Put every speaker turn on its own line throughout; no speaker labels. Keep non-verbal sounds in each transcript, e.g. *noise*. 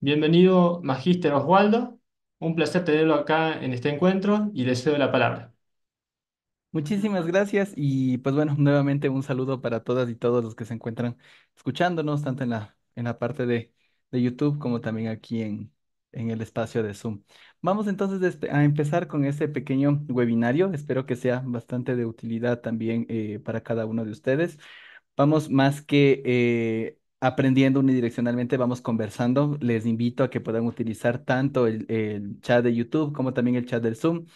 Bienvenido, Magíster Oswaldo. Un placer tenerlo acá en este encuentro y le cedo la palabra.
Muchísimas gracias y pues bueno, nuevamente un saludo para todas y todos los que se encuentran escuchándonos, tanto en la, en la parte de, de YouTube como también aquí en, en el espacio de Zoom. Vamos entonces este, a empezar con este pequeño webinario. Espero que sea bastante de utilidad también eh, para cada uno de ustedes. Vamos más que eh, aprendiendo unidireccionalmente, vamos conversando. Les invito a que puedan utilizar tanto el, chat de YouTube como también el chat del Zoom.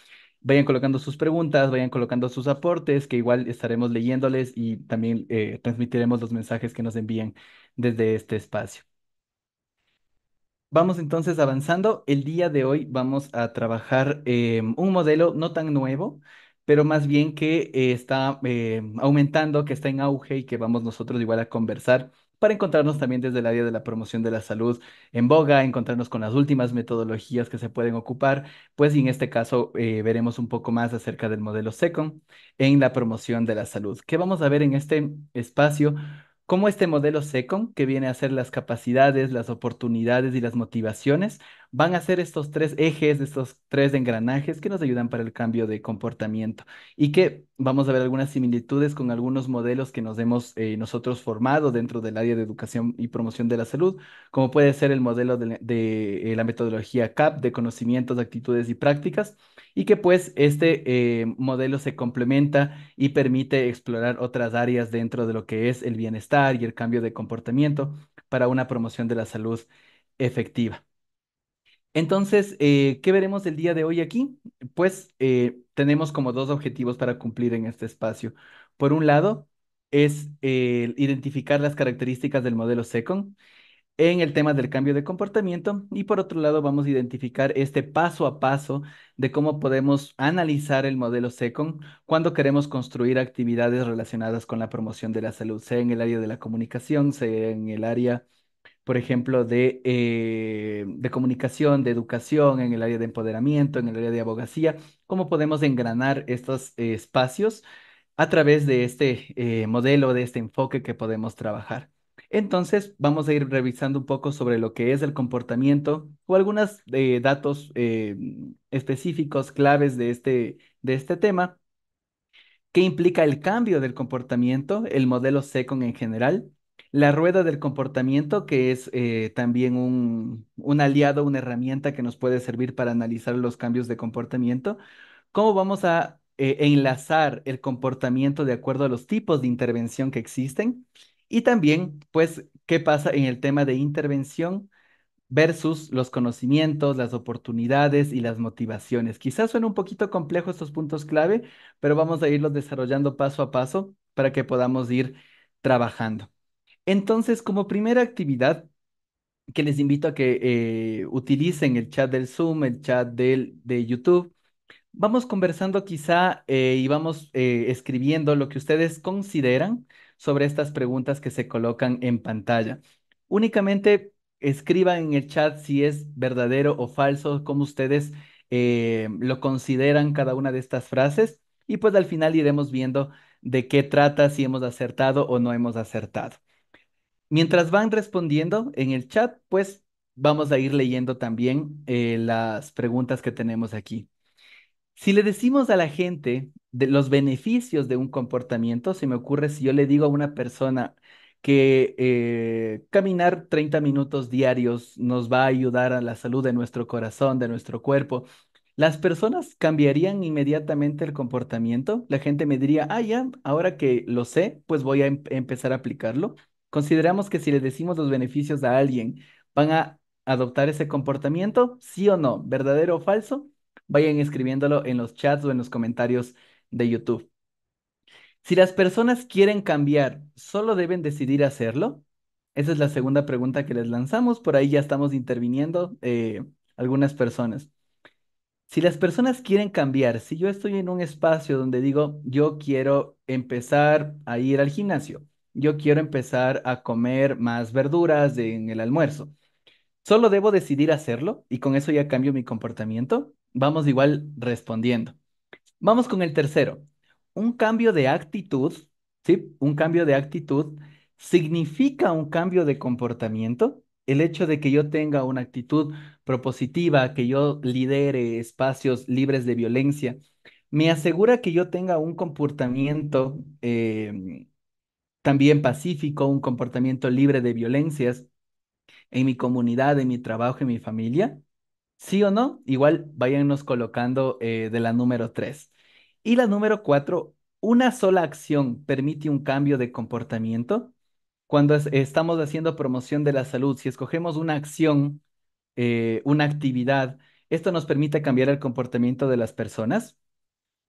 Vayan colocando sus preguntas, vayan colocando sus aportes, que igual estaremos leyéndoles y también eh, transmitiremos los mensajes que nos envían desde este espacio. Vamos entonces avanzando. El día de hoy vamos a trabajar eh, un modelo no tan nuevo, pero más bien que eh, está aumentando, que está en auge y que vamos nosotros igual a conversar para encontrarnos también desde el área de la promoción de la salud en boga, encontrarnos con las últimas metodologías que se pueden ocupar, pues en este caso eh, veremos un poco más acerca del modelo SECOM en la promoción de la salud. ¿Qué vamos a ver en este espacio? Cómo este modelo SECOM, que viene a ser las capacidades, las oportunidades y las motivaciones van a ser estos tres ejes, estos tres engranajes que nos ayudan para el cambio de comportamiento y que vamos a ver algunas similitudes con algunos modelos que nos hemos eh, nosotros formado dentro del área de educación y promoción de la salud, como puede ser el modelo de, eh, la metodología CAP de conocimientos, actitudes y prácticas y que pues este eh, modelo se complementa y permite explorar otras áreas dentro de lo que es el bienestar y el cambio de comportamiento para una promoción de la salud efectiva. Entonces, eh, ¿qué veremos el día de hoy aquí? Pues eh, tenemos como dos objetivos para cumplir en este espacio. Por un lado, es eh, identificar las características del modelo SECON en el tema del cambio de comportamiento y por otro lado vamos a identificar este paso a paso de cómo podemos analizar el modelo SECON cuando queremos construir actividades relacionadas con la promoción de la salud, sea en el área de la comunicación, sea en el área por ejemplo, de, eh, de comunicación, de educación, en el área de empoderamiento, en el área de abogacía, cómo podemos engranar estos espacios a través de este eh, modelo, de este enfoque que podemos trabajar. Entonces, vamos a ir revisando un poco sobre lo que es el comportamiento o algunos eh, datos específicos, claves de este, de este tema, que implica el cambio del comportamiento, el modelo SECON en general, la rueda del comportamiento, que es eh, también un, aliado, una herramienta que nos puede servir para analizar los cambios de comportamiento. ¿Cómo vamos a eh, enlazar el comportamiento de acuerdo a los tipos de intervención que existen? Y también, pues, qué pasa en el tema de intervención versus los conocimientos, las oportunidades y las motivaciones. Quizás son un poquito complejos estos puntos clave, pero vamos a irlos desarrollando paso a paso para que podamos ir trabajando. Entonces, como primera actividad, que les invito a que eh, utilicen el chat del Zoom, el chat de YouTube. Vamos conversando quizá eh, y vamos eh, escribiendo lo que ustedes consideran sobre estas preguntas que se colocan en pantalla. Únicamente escriban en el chat si es verdadero o falso, cómo ustedes lo consideran cada una de estas frases y pues al final iremos viendo de qué trata, si hemos acertado o no hemos acertado. Mientras van respondiendo en el chat, pues vamos a ir leyendo también eh, las preguntas que tenemos aquí. Si le decimos a la gente de los beneficios de un comportamiento, se me ocurre si yo le digo a una persona que eh, caminar 30 minutos diarios nos va a ayudar a la salud de nuestro corazón, de nuestro cuerpo, ¿Las personas cambiarían inmediatamente el comportamiento? La gente me diría, ah, ya, ahora que lo sé, pues voy a em-, empezar a aplicarlo. ¿Consideramos que si le decimos los beneficios a alguien, van a adoptar ese comportamiento? ¿Sí o no? ¿Verdadero o falso? Vayan escribiéndolo en los chats o en los comentarios de YouTube. Si las personas quieren cambiar, ¿solo deben decidir hacerlo? Esa es la segunda pregunta que les lanzamos. Por ahí ya estamos interviniendo eh, algunas personas. Si las personas quieren cambiar, si yo estoy en un espacio donde digo, yo quiero empezar a ir al gimnasio, yo quiero empezar a comer más verduras en el almuerzo. Solo debo decidir hacerlo y con eso ya cambio mi comportamiento. Vamos igual respondiendo. Vamos con el tercero. Un cambio de actitud, ¿sí? Un cambio de actitud significa un cambio de comportamiento. El hecho de que yo tenga una actitud propositiva, que yo lidere espacios libres de violencia, me asegura que yo tenga un comportamiento em, también pacífico, un comportamiento libre de violencias en mi comunidad, en mi trabajo, en mi familia? ¿Sí o no? Igual váyannos colocando eh, de la número tres. Y la número cuatro, una sola acción permite un cambio de comportamiento. Cuando estamos haciendo promoción de la salud, si escogemos una acción, eh, una actividad, esto nos permite cambiar el comportamiento de las personas.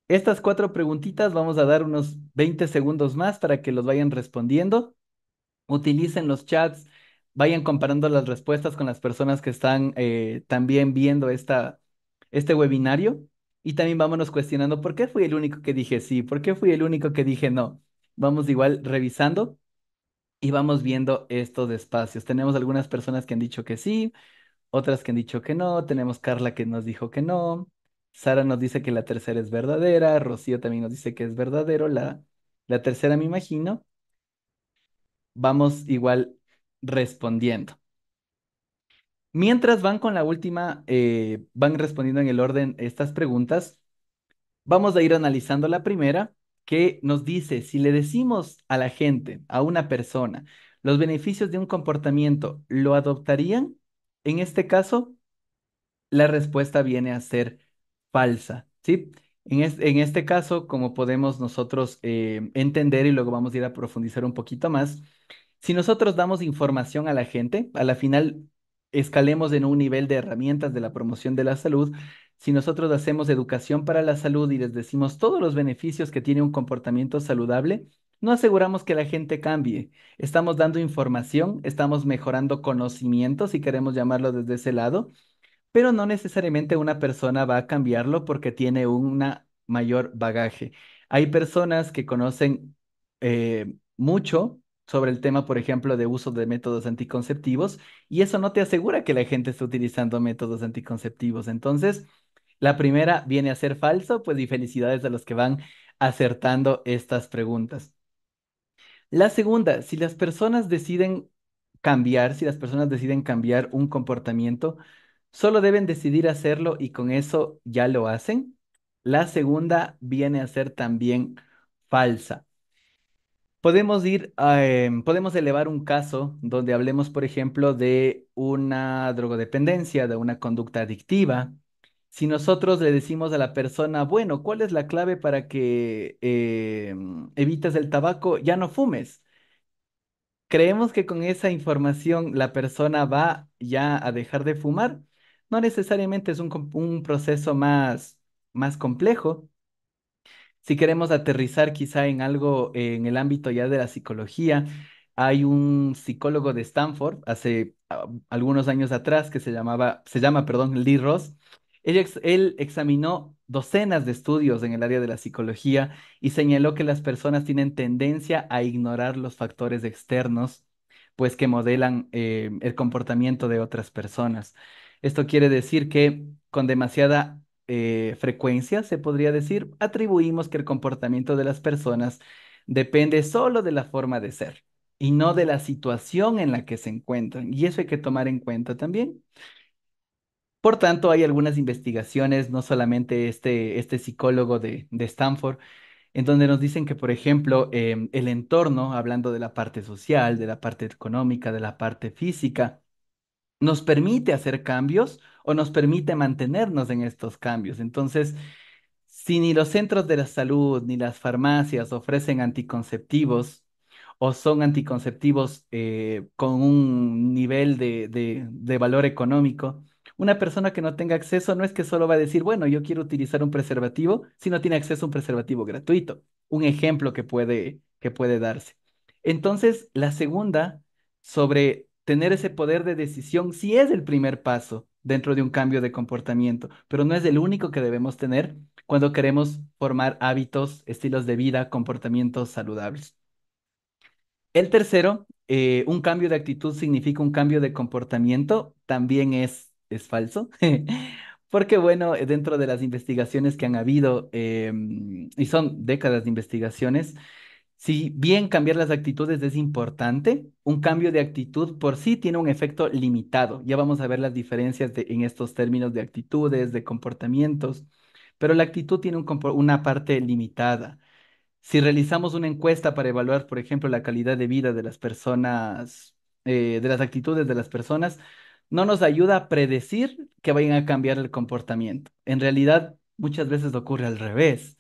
Estas cuatro preguntitas vamos a dar unos 20 segundos más para que los vayan respondiendo. Utilicen los chats, vayan comparando las respuestas con las personas que están eh, también viendo esta, este webinario. Y también vámonos cuestionando por qué fui el único que dije sí, por qué fui el único que dije no. Vamos igual revisando y vamos viendo estos espacios. Tenemos algunas personas que han dicho que sí, otras que han dicho que no. Tenemos Carla que nos dijo que no. Sara nos dice que la tercera es verdadera, Rocío también nos dice que es verdadero, la, la tercera me imagino. Vamos igual respondiendo. Mientras van con la última, eh, van respondiendo en el orden estas preguntas, vamos a ir analizando la primera que nos dice, si le decimos a la gente, a una persona, los beneficios de un comportamiento, ¿lo adoptarían? En este caso, la respuesta viene a ser falsa, ¿sí? En, este caso, como podemos nosotros eh, entender y luego vamos a ir a profundizar un poquito más, si nosotros damos información a la gente, a la final escalemos en un nivel de herramientas de la promoción de la salud, si nosotros hacemos educación para la salud y les decimos todos los beneficios que tiene un comportamiento saludable, no aseguramos que la gente cambie. Estamos dando información, estamos mejorando conocimiento, si queremos llamarlo desde ese lado, pero no necesariamente una persona va a cambiarlo porque tiene un mayor bagaje. Hay personas que conocen eh, mucho sobre el tema, por ejemplo, de uso de métodos anticonceptivos, y eso no te asegura que la gente esté utilizando métodos anticonceptivos. Entonces, la primera viene a ser falso, pues y felicidades a los que van acertando estas preguntas. La segunda, si las personas deciden cambiar, si las personas deciden cambiar un comportamiento, Solo deben decidir hacerlo y con eso ya lo hacen. La segunda viene a ser también falsa. Podemos ir, em, podemos elevar un caso donde hablemos, por ejemplo, de una drogodependencia, de una conducta adictiva. Si nosotros le decimos a la persona, bueno, ¿cuál es la clave para que em, evitas el tabaco? Ya no fumes. Creemos que con esa información la persona va ya a dejar de fumar no necesariamente es un, proceso más, más complejo. Si queremos aterrizar quizá en algo en el ámbito ya de la psicología, hay un psicólogo de Stanford hace ah, algunos años atrás que se llamaba, se llama, perdón, Lee Ross. Él, examinó docenas de estudios en el área de la psicología y señaló que las personas tienen tendencia a ignorar los factores externos, pues que modelan eh, el comportamiento de otras personas. Esto quiere decir que con demasiada eh, frecuencia, se podría decir, atribuimos que el comportamiento de las personas depende solo de la forma de ser y no de la situación en la que se encuentran. Y eso hay que tomar en cuenta también. Por tanto, hay algunas investigaciones, no solamente este, este psicólogo de, Stanford, en donde nos dicen que, por ejemplo, em, el entorno, hablando de la parte social, de la parte económica, de la parte física, nos permite hacer cambios o nos permite mantenernos en estos cambios. Entonces, si ni los centros de la salud ni las farmacias ofrecen anticonceptivos o son anticonceptivos eh, con un nivel de, valor económico, una persona que no tenga acceso no es que solo va a decir, bueno, yo quiero utilizar un preservativo, si no tiene acceso a un preservativo gratuito. Un ejemplo que puede, que puede darse. Entonces, la segunda sobre tener ese poder de decisión sí es el primer paso dentro de un cambio de comportamiento, pero no es el único que debemos tener cuando queremos formar hábitos, estilos de vida, comportamientos saludables. El tercero, eh, un cambio de actitud significa un cambio de comportamiento, también es, es falso. *laughs* Porque bueno, dentro de las investigaciones que han habido, em, y son décadas de investigaciones, si bien cambiar las actitudes es importante, un cambio de actitud por sí tiene un efecto limitado. Ya vamos a ver las diferencias en estos términos de actitudes, de comportamientos, pero la actitud tiene una parte limitada. Si realizamos una encuesta para evaluar, por ejemplo, la calidad de vida de las personas, eh, de las actitudes de las personas, no nos ayuda a predecir que vayan a cambiar el comportamiento. En realidad, muchas veces ocurre al revés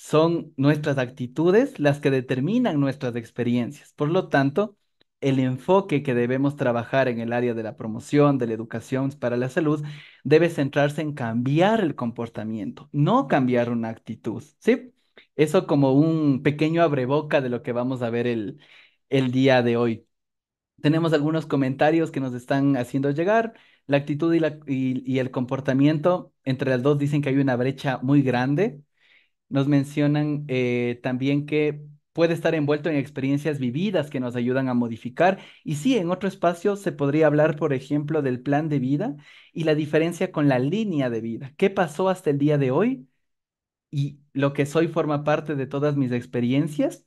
son nuestras actitudes las que determinan nuestras experiencias. Por lo tanto, el enfoque que debemos trabajar en el área de la promoción, de la educación para la salud, debe centrarse en cambiar el comportamiento, no cambiar una actitud, ¿sí? Eso como un pequeño abreboca de lo que vamos a ver el, día de hoy. Tenemos algunos comentarios que nos están haciendo llegar. La actitud y, y el comportamiento entre las dos dicen que hay una brecha muy grande. Nos mencionan eh, también que puede estar envuelto en experiencias vividas que nos ayudan a modificar. Y sí, en otro espacio se podría hablar, por ejemplo, del plan de vida y la diferencia con la línea de vida. ¿Qué pasó hasta el día de hoy? Y lo que soy forma parte de todas mis experiencias.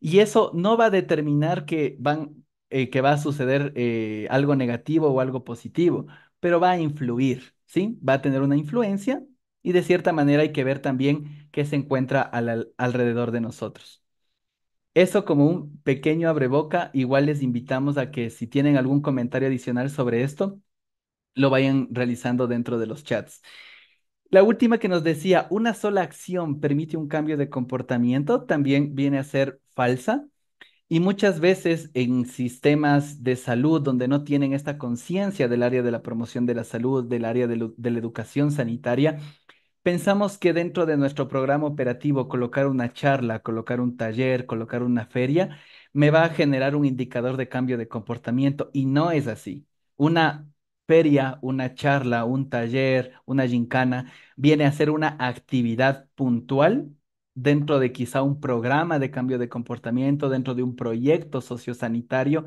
Y eso no va a determinar que, van, eh, que va a suceder eh, algo negativo o algo positivo, pero va a influir, ¿sí? Va a tener una influencia y de cierta manera hay que ver también qué se encuentra alrededor de nosotros. Eso como un pequeño abreboca, igual les invitamos a que si tienen algún comentario adicional sobre esto, lo vayan realizando dentro de los chats. La última que nos decía, una sola acción permite un cambio de comportamiento, también viene a ser falsa. Y muchas veces en sistemas de salud donde no tienen esta conciencia del área de la promoción de la salud, del área de la educación sanitaria, pensamos que dentro de nuestro programa operativo colocar una charla, colocar un taller, colocar una feria, me va a generar un indicador de cambio de comportamiento y no es así. Una feria, una charla, un taller, una gincana, viene a ser una actividad puntual dentro de quizá un programa de cambio de comportamiento, dentro de un proyecto sociosanitario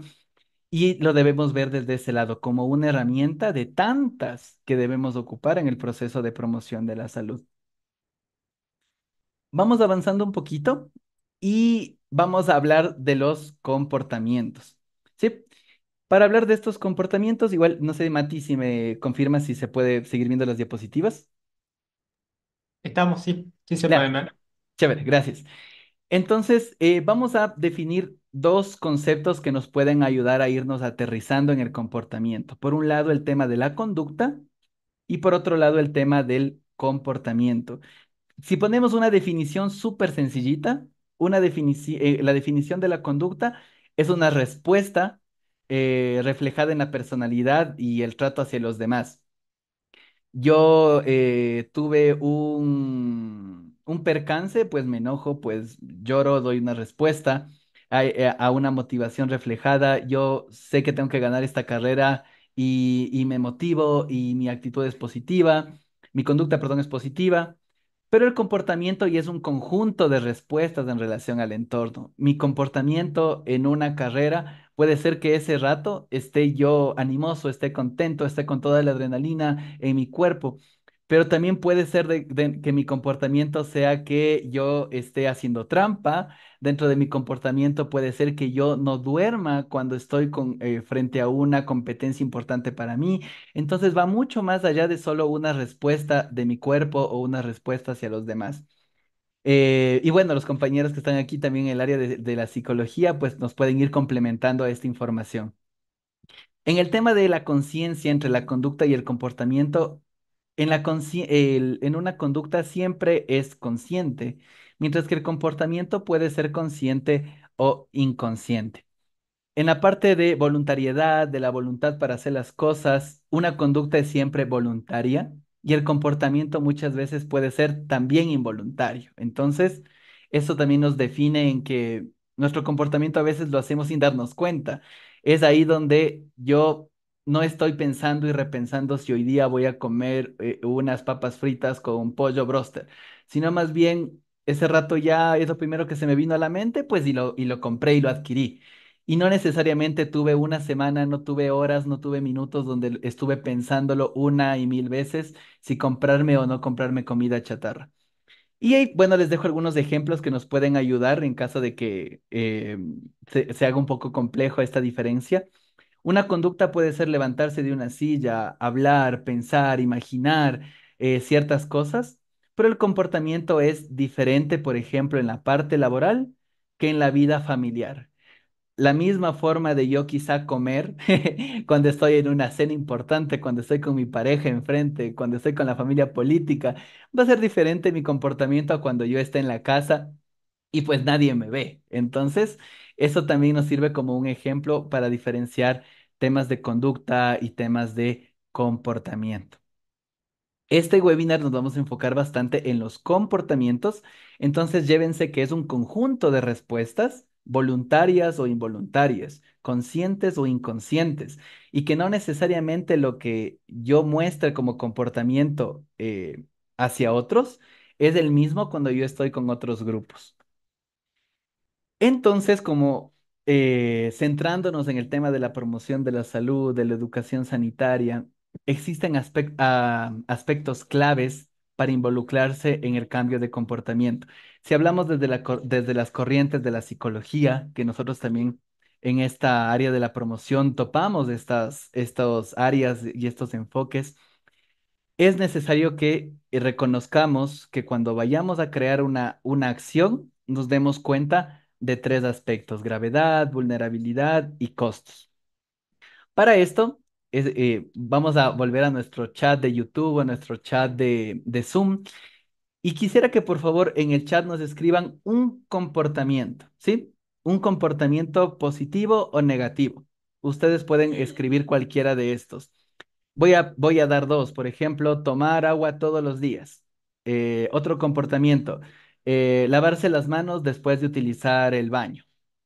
y lo debemos ver desde ese lado, como una herramienta de tantas que debemos ocupar en el proceso de promoción de la salud. Vamos avanzando un poquito y vamos a hablar de los comportamientos. ¿Sí? Para hablar de estos comportamientos, igual, no sé, Mati, si me confirma si se puede seguir viendo las diapositivas. Estamos, sí, sí se puede Chévere, gracias. Entonces, eh, vamos a definir dos conceptos que nos pueden ayudar a irnos aterrizando en el comportamiento. Por un lado, el tema de la conducta y por otro lado, el tema del comportamiento. Si ponemos una definición súper sencillita, eh, la definición de la conducta es una respuesta eh, reflejada en la personalidad y el trato hacia los demás. Yo eh, tuve un, un percance, pues me enojo, pues lloro, doy una respuesta eh, a, una motivación reflejada. Yo sé que tengo que ganar esta carrera y, y me motivo y mi actitud es positiva, mi conducta, perdón, es positiva. Pero el comportamiento y es un conjunto de respuestas en relación al entorno. Mi comportamiento en una carrera puede ser que ese rato esté yo animoso, esté contento, esté con toda la adrenalina en mi cuerpo, pero también puede ser que mi comportamiento sea que yo esté haciendo trampa. Dentro de mi comportamiento puede ser que yo no duerma cuando estoy con, eh, frente a una competencia importante para mí. Entonces va mucho más allá de solo una respuesta de mi cuerpo o una respuesta hacia los demás. Eh, y bueno, los compañeros que están aquí también en el área de, la psicología, pues nos pueden ir complementando a esta información. En el tema de la conciencia entre la conducta y el comportamiento, en, una conducta siempre es consciente, mientras que el comportamiento puede ser consciente o inconsciente. En la parte de voluntariedad, de la voluntad para hacer las cosas, una conducta es siempre voluntaria y el comportamiento muchas veces puede ser también involuntario. Entonces, eso también nos define en que nuestro comportamiento a veces lo hacemos sin darnos cuenta. Es ahí donde yo no estoy pensando y repensando si hoy día voy a comer eh, unas papas fritas con un pollo broster, sino más bien ese rato ya es lo primero que se me vino a la mente, pues y lo, y lo compré y lo adquirí. Y no necesariamente tuve una semana, no tuve horas, no tuve minutos donde estuve pensándolo una y mil veces si comprarme o no comprarme comida chatarra. Y bueno, les dejo algunos ejemplos que nos pueden ayudar en caso de que eh, se haga un poco complejo esta diferencia. Una conducta puede ser levantarse de una silla, hablar, pensar, imaginar eh, ciertas cosas, pero el comportamiento es diferente, por ejemplo, en la parte laboral que en la vida familiar. La misma forma de yo quizá comer *laughs* cuando estoy en una cena importante, cuando estoy con mi pareja enfrente, cuando estoy con la familia política, va a ser diferente mi comportamiento a cuando yo esté en la casa y pues nadie me ve. Entonces, eso también nos sirve como un ejemplo para diferenciar temas de conducta y temas de comportamiento. Este webinar nos vamos a enfocar bastante en los comportamientos, entonces llévense que es un conjunto de respuestas voluntarias o involuntarias, conscientes o inconscientes, y que no necesariamente lo que yo muestre como comportamiento eh, hacia otros es el mismo cuando yo estoy con otros grupos. Entonces, como eh, centrándonos en el tema de la promoción de la salud, de la educación sanitaria, existen ah, aspectos claves para involucrarse en el cambio de comportamiento. Si hablamos desde, la, desde las corrientes de la psicología, que nosotros también en esta área de la promoción topamos estas, estos áreas y estos enfoques, es necesario que reconozcamos que cuando vayamos a crear una, una acción, nos demos cuenta de tres aspectos, gravedad, vulnerabilidad y costos. Para esto, eh, vamos a volver a nuestro chat de YouTube, a nuestro chat de, Zoom. Y quisiera que por favor en el chat nos escriban un comportamiento, ¿sí? Un comportamiento positivo o negativo. Ustedes pueden escribir cualquiera de estos. Voy a, voy a dar dos, por ejemplo, tomar agua todos los días. Eh, otro comportamiento, eh, lavarse las manos después de utilizar el baño.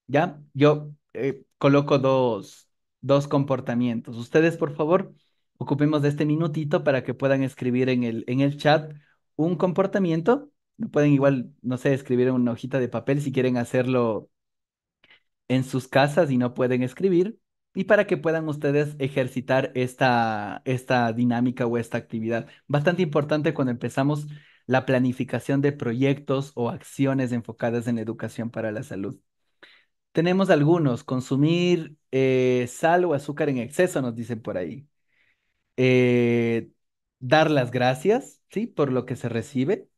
¿Ya? Yo eh, coloco dos, dos comportamientos. Ustedes, por favor, ocupemos de este minutito para que puedan escribir en el, en el chat un comportamiento. Pueden igual, no sé, escribir en una hojita de papel si quieren hacerlo en sus casas y no pueden escribir. Y para que puedan ustedes ejercitar esta, esta dinámica o esta actividad. Bastante importante cuando empezamos la planificación de proyectos o acciones enfocadas en educación para la salud. Tenemos algunos, consumir eh, sal o azúcar en exceso, nos dicen por ahí. Eh, dar las gracias, ¿sí? Por lo que se recibe.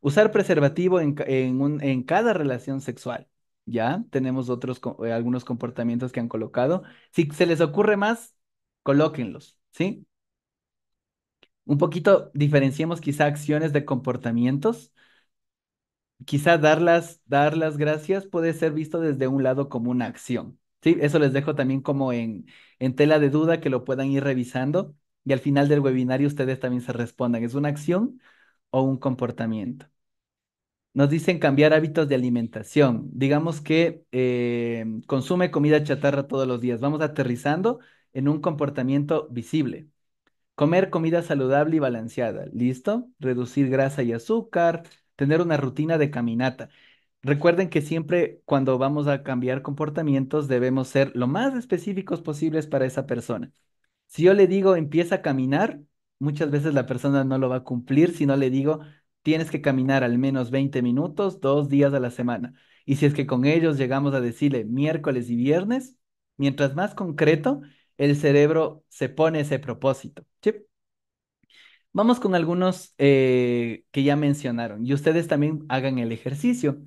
Usar preservativo en, un, en, cada relación sexual, ¿ya? Tenemos otros, eh, algunos comportamientos que han colocado. Si se les ocurre más, colóquenlos, ¿sí? un poquito diferenciemos quizá acciones de comportamientos. Quizá dar las, dar las gracias puede ser visto desde un lado como una acción. Sí, eso les dejo también como en, tela de duda que lo puedan ir revisando y al final del webinario ustedes también se respondan, ¿es una acción o un comportamiento? Nos dicen cambiar hábitos de alimentación. Digamos que eh, consume comida chatarra todos los días. Vamos aterrizando en un comportamiento visible. Comer comida saludable y balanceada, ¿listo? Reducir grasa y azúcar, tener una rutina de caminata. Recuerden que siempre cuando vamos a cambiar comportamientos debemos ser lo más específicos posibles para esa persona. Si yo le digo empieza a caminar, muchas veces la persona no lo va a cumplir si no le digo tienes que caminar al menos 20 minutos dos días a la semana. Y si es que con ellos llegamos a decirle miércoles y viernes, mientras más concreto, el cerebro se pone ese propósito. Vamos con algunos eh, que ya mencionaron y ustedes también hagan el ejercicio.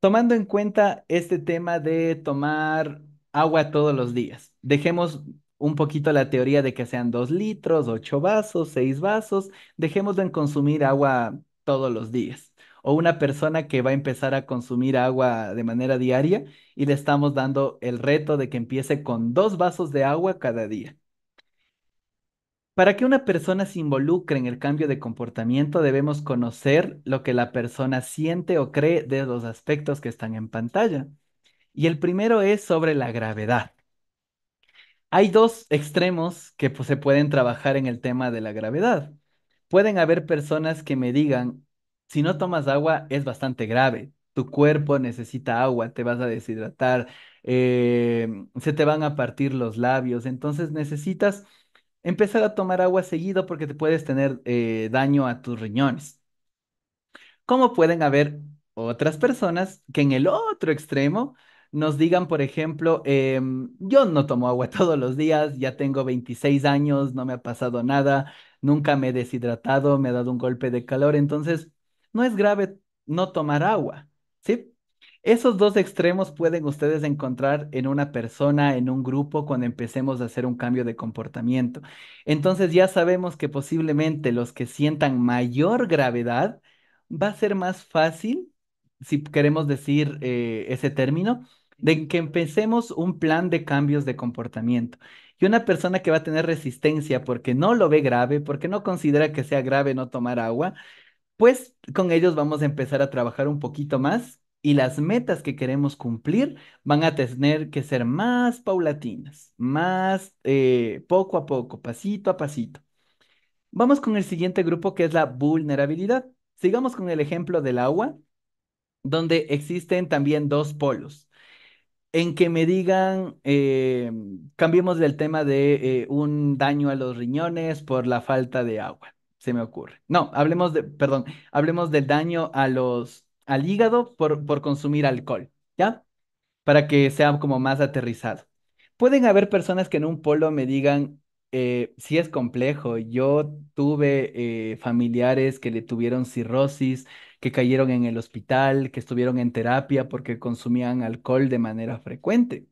Tomando en cuenta este tema de tomar agua todos los días, dejemos un poquito la teoría de que sean dos litros, ocho vasos, seis vasos, dejemos de consumir agua todos los días. O una persona que va a empezar a consumir agua de manera diaria y le estamos dando el reto de que empiece con dos vasos de agua cada día. Para que una persona se involucre en el cambio de comportamiento, debemos conocer lo que la persona siente o cree de los aspectos que están en pantalla. Y el primero es sobre la gravedad. Hay dos extremos que pues, se pueden trabajar en el tema de la gravedad. Pueden haber personas que me digan, si no tomas agua es bastante grave, tu cuerpo necesita agua, te vas a deshidratar, eh, se te van a partir los labios, entonces necesitas empezar a tomar agua seguido porque te puedes tener eh, daño a tus riñones. ¿Cómo pueden haber otras personas que en el otro extremo nos digan, por ejemplo, em, yo no tomo agua *laughs* todos los días, ya tengo 26 años, no me ha pasado nada, nunca me he deshidratado, me ha dado un golpe de calor, entonces no es grave no tomar agua, ¿sí? Esos dos extremos pueden ustedes encontrar en una persona, en un grupo, cuando empecemos a hacer un cambio de comportamiento. Entonces ya sabemos que posiblemente los que sientan mayor gravedad va a ser más fácil, si queremos decir eh, ese término, de que empecemos un plan de cambios de comportamiento. Y una persona que va a tener resistencia porque no lo ve grave, porque no considera que sea grave no tomar agua, pues con ellos vamos a empezar a trabajar un poquito más y las metas que queremos cumplir van a tener que ser más paulatinas, más eh, poco a poco, pasito a pasito. Vamos con el siguiente grupo que es la vulnerabilidad. Sigamos con el ejemplo del agua, donde existen también dos polos. En que me digan, eh, cambiemos del tema de eh, un daño a los riñones por la falta de agua, se me ocurre. No, hablemos de, perdón, hablemos del daño a los al hígado por, por consumir alcohol, ¿ya? Para que sea como más aterrizado. Pueden haber personas que en un polo me digan, eh, sí es complejo. Yo tuve eh, familiares que le tuvieron cirrosis, que cayeron en el hospital, que estuvieron en terapia porque consumían alcohol de manera frecuente.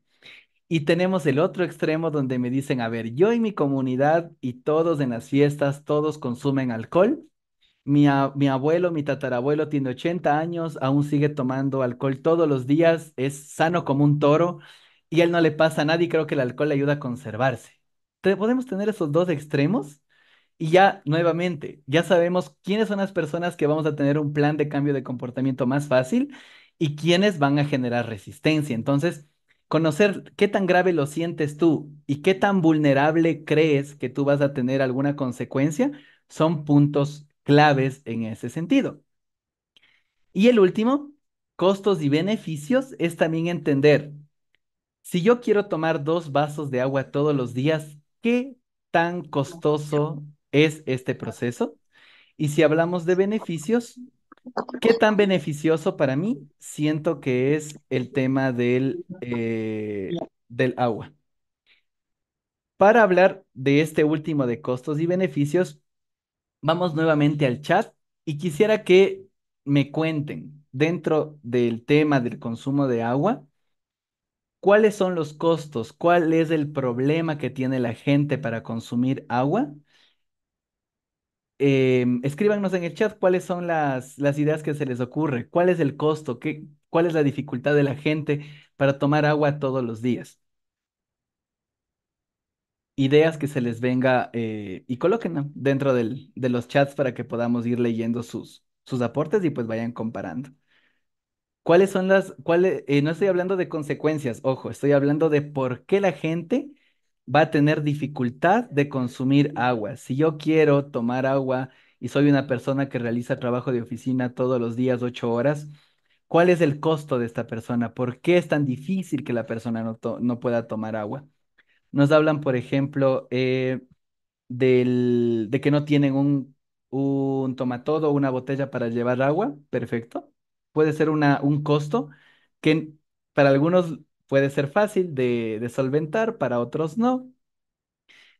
Y tenemos el otro extremo donde me dicen, a ver, yo y mi comunidad y todos en las fiestas, todos consumen alcohol, mi, abuelo, mi tatarabuelo tiene 80 años, aún sigue tomando alcohol todos los días, es sano como un toro y él no le pasa a nadie, creo que el alcohol le ayuda a conservarse. Te, podemos tener esos dos extremos y ya nuevamente, ya sabemos quiénes son las personas que vamos a tener un plan de cambio de comportamiento más fácil y quiénes van a generar resistencia. Entonces, conocer qué tan grave lo sientes tú y qué tan vulnerable crees que tú vas a tener alguna consecuencia son puntos claves en ese sentido. Y el último, costos y beneficios, es también entender, si yo quiero tomar dos vasos de agua todos los días, ¿qué tan costoso es este proceso? Y si hablamos de beneficios, ¿qué tan beneficioso para mí siento que es el tema del, eh, del agua? Para hablar de este último de costos y beneficios, vamos nuevamente al chat y quisiera que me cuenten dentro del tema del consumo de agua, cuáles son los costos, cuál es el problema que tiene la gente para consumir agua. Eh, escríbanos en el chat cuáles son las, las ideas que se les ocurre, cuál es el costo, cuál es la dificultad de la gente para tomar agua todos los días ideas que se les venga eh, y coloquen dentro de los chats para que podamos ir leyendo sus, sus aportes y pues vayan comparando. ¿Cuáles son las, cuáles, eh, no estoy hablando de consecuencias, ojo, estoy hablando de por qué la gente va a tener dificultad de consumir agua. Si yo quiero tomar agua y soy una persona que realiza trabajo de oficina todos los días, ocho horas, ¿cuál es el costo de esta persona? ¿Por qué es tan difícil que la persona no pueda tomar agua? Nos hablan, por ejemplo, eh, del, de que no tienen un, un tomatodo o una botella para llevar agua. Perfecto. Puede ser una, un costo que para algunos puede ser fácil de, solventar, para otros no.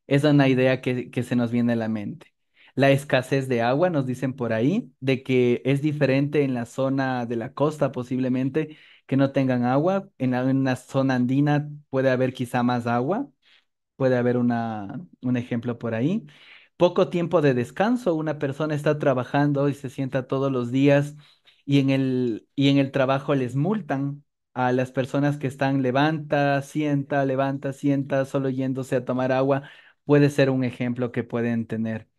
es una idea que, que se nos viene a la mente. La escasez de agua, nos dicen por ahí, de que es diferente en la zona de la costa posiblemente que no tengan agua. en una zona andina puede haber quizá más agua, puede haber una, un ejemplo por ahí. Poco tiempo de descanso, una persona está trabajando y se sienta todos los días y en el, y en el trabajo les multan a las personas que están levanta, sienta, levanta, sienta, solo yéndose a tomar agua, puede ser un ejemplo que pueden tener.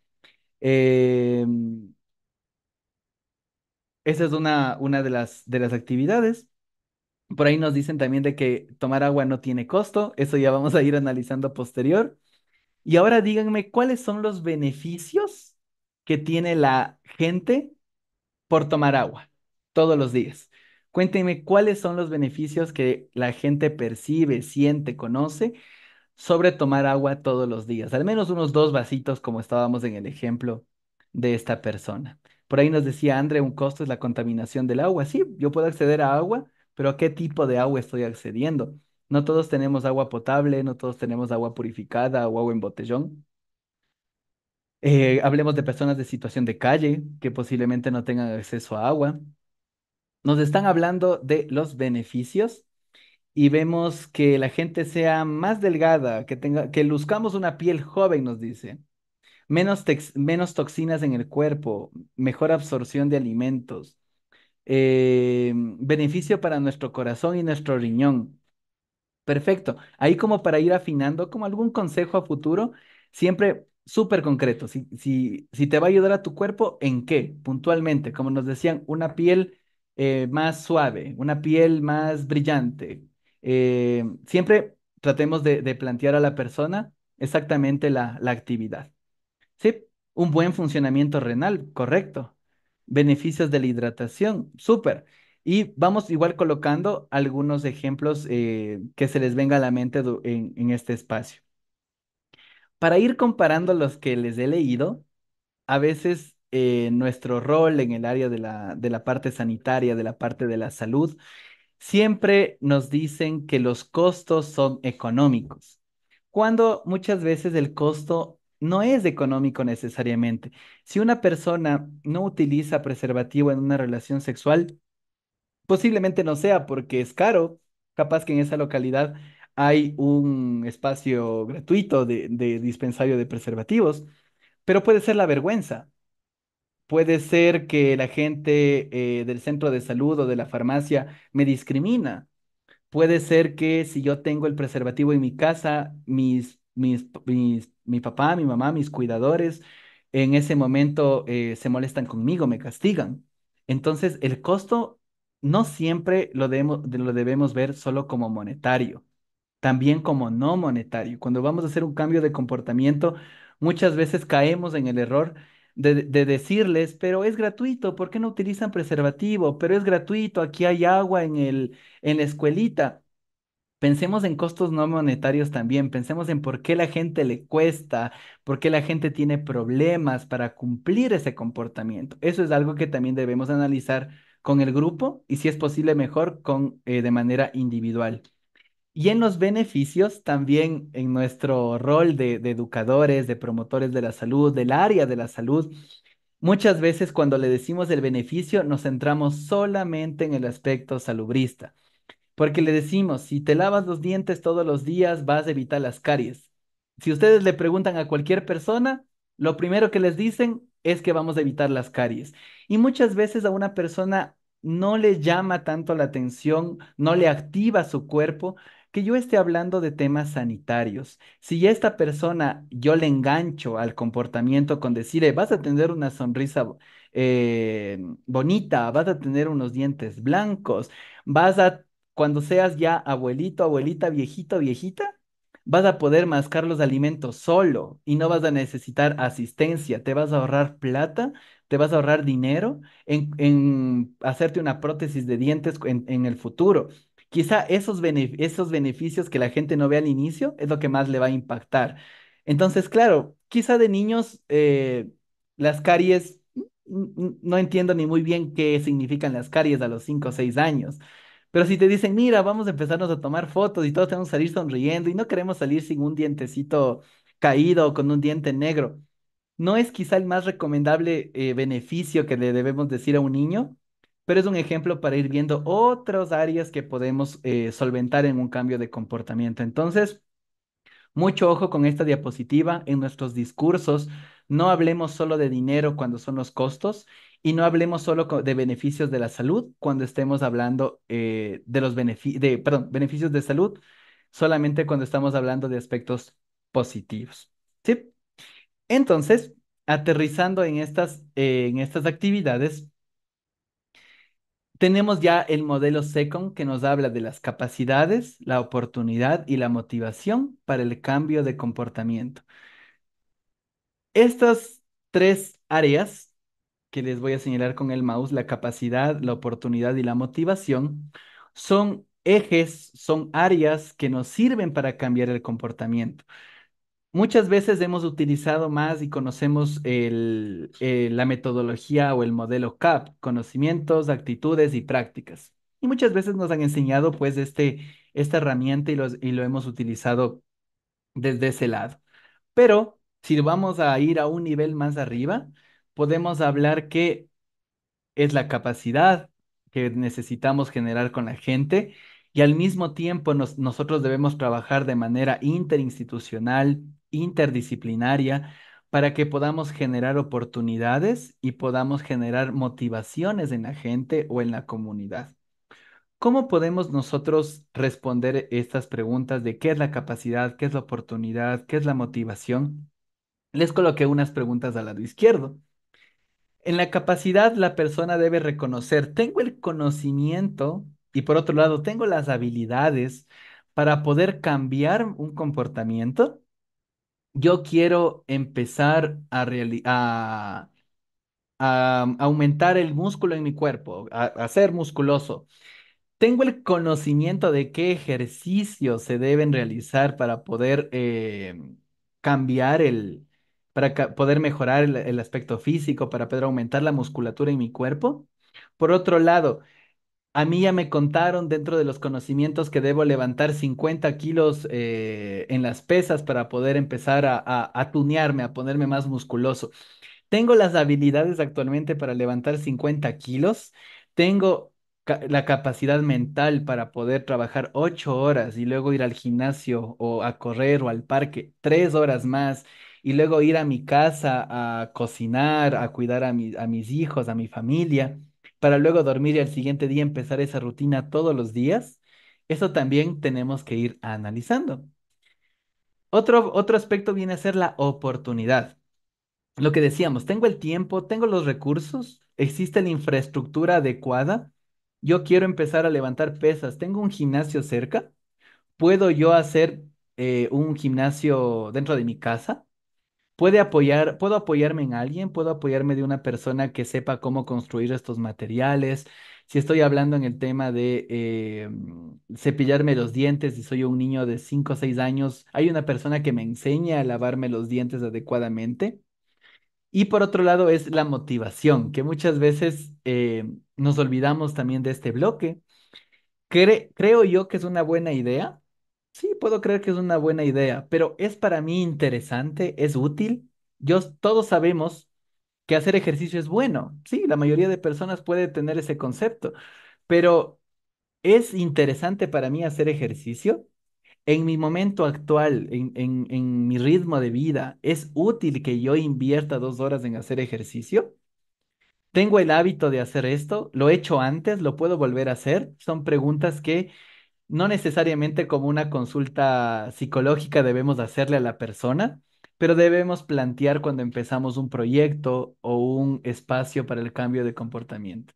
Em, esa es una, una de, las, de las actividades. Por ahí nos dicen también de que tomar agua no tiene costo, eso ya vamos a ir analizando posterior. Y ahora díganme cuáles son los beneficios que tiene la gente por tomar agua todos los días. Cuéntenme cuáles son los beneficios que la gente percibe, siente, conoce sobre tomar agua todos los días, al menos unos dos vasitos como estábamos en el ejemplo de esta persona. Por ahí nos decía Andre, un costo es la contaminación del agua. Sí, yo puedo acceder a agua pero ¿a qué tipo de agua estoy accediendo? No todos tenemos agua potable, no todos tenemos agua purificada o agua en botellón. Eh, hablemos de personas de situación de calle que posiblemente no tengan acceso a agua. Nos están hablando de los beneficios y vemos que la gente sea más delgada, que tenga, que luzcamos una piel joven, nos dice. Menos, menos toxinas en el cuerpo, mejor absorción de alimentos, eh, beneficio para nuestro corazón y nuestro riñón. Perfecto. Ahí como para ir afinando, como algún consejo a futuro, siempre súper concreto. Si, si, te va a ayudar a tu cuerpo, ¿en qué? Puntualmente, como nos decían, una piel eh, más suave, una piel más brillante. Eh, siempre tratemos de, plantear a la persona exactamente la, la actividad. ¿Sí? Un buen funcionamiento renal, correcto. Beneficios de la hidratación, súper. Y vamos igual colocando algunos ejemplos eh, que se les venga a la mente en, este espacio. Para ir comparando los que les he leído, a veces eh, nuestro rol en el área de la, de la parte sanitaria, de la parte de la salud, siempre nos dicen que los costos son económicos, cuando muchas veces el costo no es económico necesariamente. Si una persona no utiliza preservativo en una relación sexual, posiblemente no sea porque es caro, capaz que en esa localidad hay un espacio gratuito de, dispensario de preservativos, pero puede ser la vergüenza. Puede ser que la gente eh, del centro de salud o de la farmacia me discrimina. Puede ser que si yo tengo el preservativo en mi casa, mis, mis, mis mi papá, mi mamá, mis cuidadores, en ese momento eh, se molestan conmigo, me castigan. Entonces, el costo no siempre lo debemos, lo debemos ver solo como monetario, también como no monetario. Cuando vamos a hacer un cambio de comportamiento, muchas veces caemos en el error de, decirles, pero es gratuito, ¿por qué no utilizan preservativo? Pero es gratuito, aquí hay agua en, el, en la escuelita. Pensemos en costos no monetarios también, pensemos en por qué la gente le cuesta, por qué la gente tiene problemas para cumplir ese comportamiento. Eso es algo que también debemos analizar con el grupo y si es posible mejor con, eh, de manera individual. Y en los beneficios, también en nuestro rol de, de educadores, de promotores de la salud, del área de la salud, muchas veces cuando le decimos el beneficio nos centramos solamente en el aspecto salubrista porque le decimos, si te lavas los dientes todos los días, vas a evitar las caries. Si ustedes le preguntan a cualquier persona, lo primero que les dicen es que vamos a evitar las caries. Y muchas veces a una persona no le llama tanto la atención, no le activa su cuerpo, que yo esté hablando de temas sanitarios. Si esta persona yo le engancho al comportamiento con decirle, eh, vas a tener una sonrisa eh, bonita, vas a tener unos dientes blancos, vas a cuando seas ya abuelito, abuelita, viejito, viejita, vas a poder mascar los alimentos solo y no vas a necesitar asistencia, te vas a ahorrar plata, te vas a ahorrar dinero en, hacerte una prótesis de dientes en, el futuro. Quizá esos, beneficios que la gente no ve al inicio es lo que más le va a impactar. Entonces, claro, quizá de niños eh, las caries, no entiendo ni muy bien qué significan las caries a los 5 o 6 años. Pero si te dicen, mira, vamos a empezarnos a tomar fotos y todos tenemos que salir sonriendo y no queremos salir sin un dientecito caído o con un diente negro, no es quizá el más recomendable eh, beneficio que le debemos decir a un niño, pero es un ejemplo para ir viendo otras áreas que podemos eh, solventar en un cambio de comportamiento. Entonces, mucho ojo con esta diapositiva en nuestros discursos. No hablemos solo de dinero cuando son los costos y no hablemos solo de beneficios de la salud cuando estemos hablando eh, de los beneficios... perdón, beneficios de salud, solamente cuando estamos hablando de aspectos positivos. ¿sí? Entonces, aterrizando en estas, eh, en estas actividades, tenemos ya el modelo SECON que nos habla de las capacidades, la oportunidad y la motivación para el cambio de comportamiento. Estas tres áreas que les voy a señalar con el mouse, la capacidad, la oportunidad y la motivación, son ejes, son áreas que nos sirven para cambiar el comportamiento. Muchas veces hemos utilizado más y conocemos eh, la metodología o el modelo CAP, conocimientos, actitudes y prácticas. Y muchas veces nos han enseñado pues este, esta herramienta y, y lo hemos utilizado desde ese lado. Pero si vamos a ir a un nivel más arriba, podemos hablar qué es la capacidad que necesitamos generar con la gente y al mismo tiempo nosotros debemos trabajar de manera interinstitucional, interdisciplinaria, para que podamos generar oportunidades y podamos generar motivaciones en la gente o en la comunidad. ¿Cómo podemos nosotros responder estas preguntas de qué es la capacidad, qué es la oportunidad, qué es la motivación? Les coloqué unas preguntas al lado izquierdo. En la capacidad la persona debe reconocer, tengo el conocimiento y por otro lado, tengo las habilidades para poder cambiar un comportamiento. Yo quiero empezar a, a, aumentar el músculo en mi cuerpo, a, ser musculoso. Tengo el conocimiento de qué ejercicios se deben realizar para poder eh, cambiar el, para poder mejorar el, aspecto físico, para poder aumentar la musculatura en mi cuerpo. Por otro lado, a mí ya me contaron dentro de los conocimientos que debo levantar 50 kilos eh, en las pesas para poder empezar a, a, tunearme, a ponerme más musculoso. Tengo las habilidades actualmente para levantar 50 kilos. Tengo la capacidad mental para poder trabajar ocho horas y luego ir al gimnasio o a correr o al parque tres horas más y luego ir a mi casa a cocinar, a cuidar a, mis hijos, a mi familia, para luego dormir y al siguiente día empezar esa rutina todos los días, eso también tenemos que ir analizando. Otro, aspecto viene a ser la oportunidad. Lo que decíamos, tengo el tiempo, tengo los recursos, existe la infraestructura adecuada, yo quiero empezar a levantar pesas, tengo un gimnasio cerca, puedo yo hacer eh, un gimnasio dentro de mi casa, puede apoyar, puedo apoyarme en alguien, puedo apoyarme de una persona que sepa cómo construir estos materiales. Si estoy hablando en el tema de eh, cepillarme los dientes y soy un niño de 5 o 6 años, hay una persona que me enseña a lavarme los dientes adecuadamente. Y por otro lado es la motivación, que muchas veces eh, nos olvidamos también de este bloque. creo yo que es una buena idea Sí, puedo creer que es una buena idea, pero ¿es para mí interesante? ¿Es útil? Yo, todos sabemos que hacer ejercicio es bueno. Sí, la mayoría de personas puede tener ese concepto, pero ¿es interesante para mí hacer ejercicio? En mi momento actual, en, en mi ritmo de vida, ¿es útil que yo invierta dos horas en hacer ejercicio? ¿Tengo el hábito de hacer esto? ¿Lo he hecho antes? ¿Lo puedo volver a hacer? Son preguntas que no necesariamente como una consulta psicológica debemos hacerle a la persona, pero debemos plantear cuando empezamos un proyecto o un espacio para el cambio de comportamiento.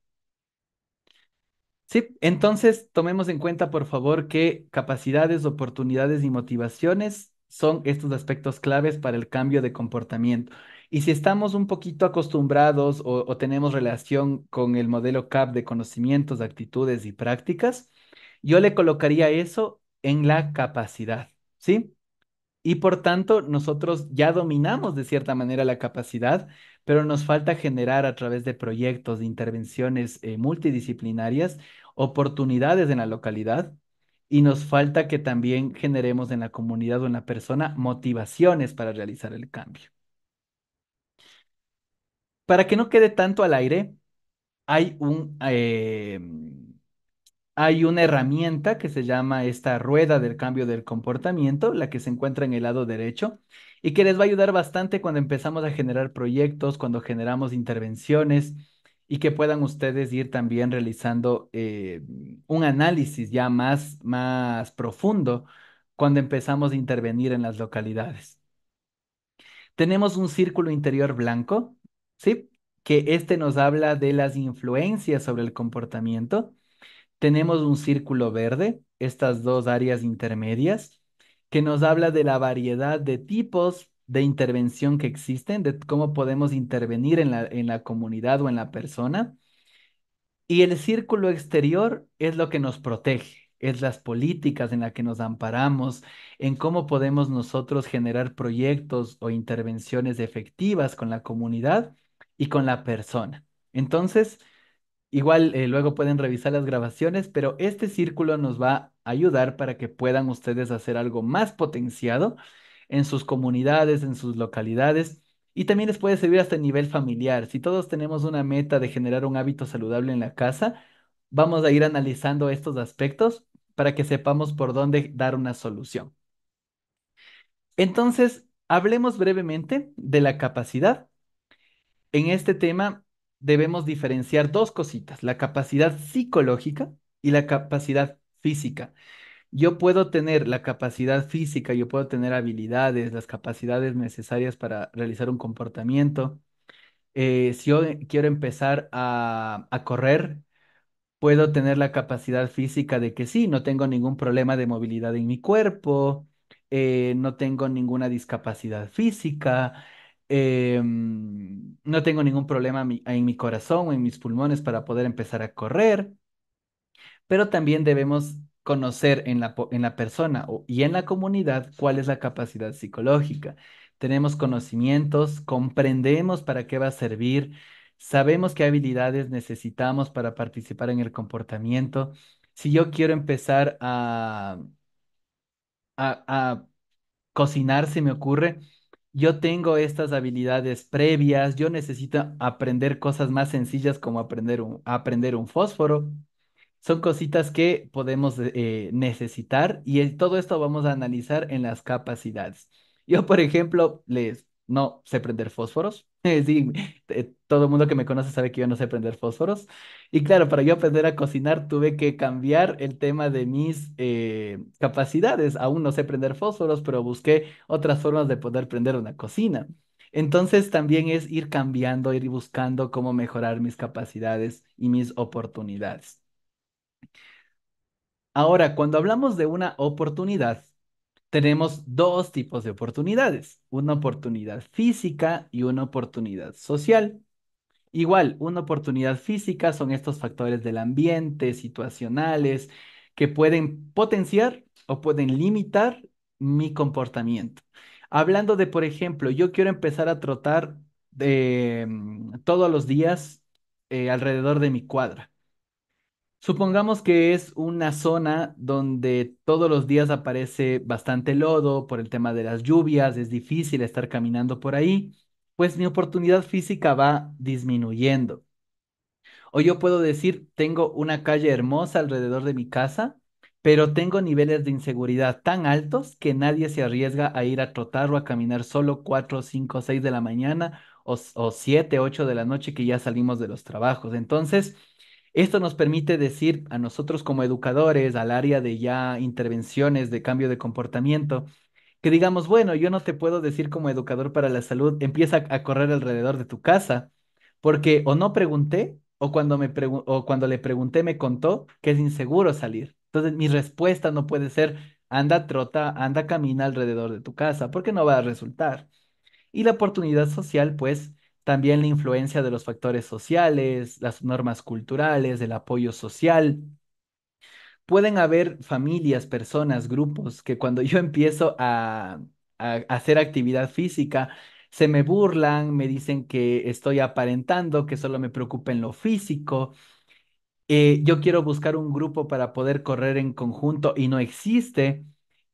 Sí, entonces tomemos en cuenta, por favor, que capacidades, oportunidades y motivaciones son estos aspectos claves para el cambio de comportamiento. Y si estamos un poquito acostumbrados o, o tenemos relación con el modelo CAP de conocimientos, actitudes y prácticas, yo le colocaría eso en la capacidad, ¿sí? Y por tanto, nosotros ya dominamos de cierta manera la capacidad, pero nos falta generar a través de proyectos, de intervenciones eh, multidisciplinarias, oportunidades en la localidad y nos falta que también generemos en la comunidad o en la persona motivaciones para realizar el cambio. Para que no quede tanto al aire, hay un... Eh, hay una herramienta que se llama esta rueda del cambio del comportamiento, la que se encuentra en el lado derecho, y que les va a ayudar bastante cuando empezamos a generar proyectos, cuando generamos intervenciones y que puedan ustedes ir también realizando eh, un análisis ya más, más profundo cuando empezamos a intervenir en las localidades. Tenemos un círculo interior blanco, ¿sí? Que este nos habla de las influencias sobre el comportamiento tenemos un círculo verde, estas dos áreas intermedias, que nos habla de la variedad de tipos de intervención que existen, de cómo podemos intervenir en la, comunidad o en la persona. Y el círculo exterior es lo que nos protege, es las políticas en las que nos amparamos, en cómo podemos nosotros generar proyectos o intervenciones efectivas con la comunidad y con la persona. Entonces, Igual eh, luego pueden revisar las grabaciones, pero este círculo nos va a ayudar para que puedan ustedes hacer algo más potenciado en sus comunidades, en sus localidades. Y también les puede servir hasta el nivel familiar. Si todos tenemos una meta de generar un hábito saludable en la casa, vamos a ir analizando estos aspectos para que sepamos por dónde dar una solución. Entonces, hablemos brevemente de la capacidad. En este tema debemos diferenciar dos cositas, la capacidad psicológica y la capacidad física. Yo puedo tener la capacidad física, yo puedo tener habilidades, las capacidades necesarias para realizar un comportamiento. Eh, si yo quiero empezar a, correr, puedo tener la capacidad física de que sí, no tengo ningún problema de movilidad en mi cuerpo, eh, no tengo ninguna discapacidad física, Em, no tengo ningún problema en mi corazón o en mis pulmones para poder empezar a correr, pero también debemos conocer en la, en la persona y en la comunidad cuál es la capacidad psicológica. Tenemos conocimientos, comprendemos para qué va a servir, sabemos qué habilidades necesitamos para participar en el comportamiento. Si yo quiero empezar a, a, a cocinar, se me ocurre, yo tengo estas habilidades previas, yo necesito aprender cosas más sencillas como aprender un, aprender un fósforo. Son cositas que podemos eh, necesitar y todo esto vamos a analizar en las capacidades. Yo, por ejemplo, les no sé prender fósforos. *laughs* Eh, todo el mundo que me conoce sabe que yo no sé prender fósforos. Y claro, para yo aprender a cocinar tuve que cambiar el tema de mis eh, capacidades. Aún no sé prender fósforos, pero busqué otras formas de poder prender una cocina. Entonces también es ir cambiando, ir buscando cómo mejorar mis capacidades y mis oportunidades. Ahora, cuando hablamos de una oportunidad, tenemos dos tipos de oportunidades, una oportunidad física y una oportunidad social. Igual, una oportunidad física son estos factores del ambiente, situacionales, que pueden potenciar o pueden limitar mi comportamiento. Hablando de, por ejemplo, yo quiero empezar a trotar de em, todos los días eh, alrededor de mi cuadra. Supongamos que es una zona donde todos los días aparece bastante lodo por el tema de las lluvias, es difícil estar caminando por ahí, pues mi oportunidad física va disminuyendo. O yo puedo decir, tengo una calle hermosa alrededor de mi casa, pero tengo niveles de inseguridad tan altos que nadie se arriesga a ir a trotar o a caminar solo 4, 5, 6 de la mañana o, o 7, 8 de la noche que ya salimos de los trabajos. Entonces, esto nos permite decir a nosotros como educadores, al área de ya intervenciones de cambio de comportamiento, que digamos, bueno, yo no te puedo decir como educador para la salud, empieza a correr alrededor de tu casa, porque o no pregunté o cuando, me cuando le pregunté me contó que es inseguro salir. Entonces mi respuesta no puede ser, anda trota, anda camina alrededor de tu casa, porque no va a resultar. Y la oportunidad social, pues, también la influencia de los factores sociales, las normas culturales, el apoyo social. Pueden haber familias, personas, grupos que cuando yo empiezo a, hacer actividad física, se me burlan, me dicen que estoy aparentando, que solo me preocupa en lo físico. Eh, yo quiero buscar un grupo para poder correr en conjunto y no existe.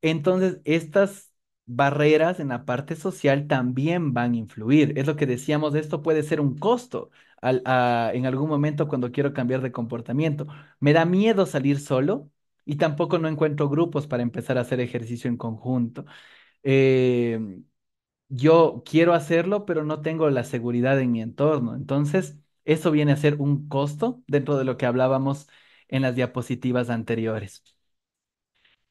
Entonces, estas barreras en la parte social también van a influir. Es lo que decíamos, esto puede ser un costo en algún momento cuando quiero cambiar de comportamiento. Me da miedo salir solo y tampoco no encuentro grupos para empezar a hacer ejercicio en conjunto. Em, yo quiero hacerlo, pero no tengo la seguridad en mi entorno. Entonces, eso viene a ser un costo dentro de lo que hablábamos en las diapositivas anteriores.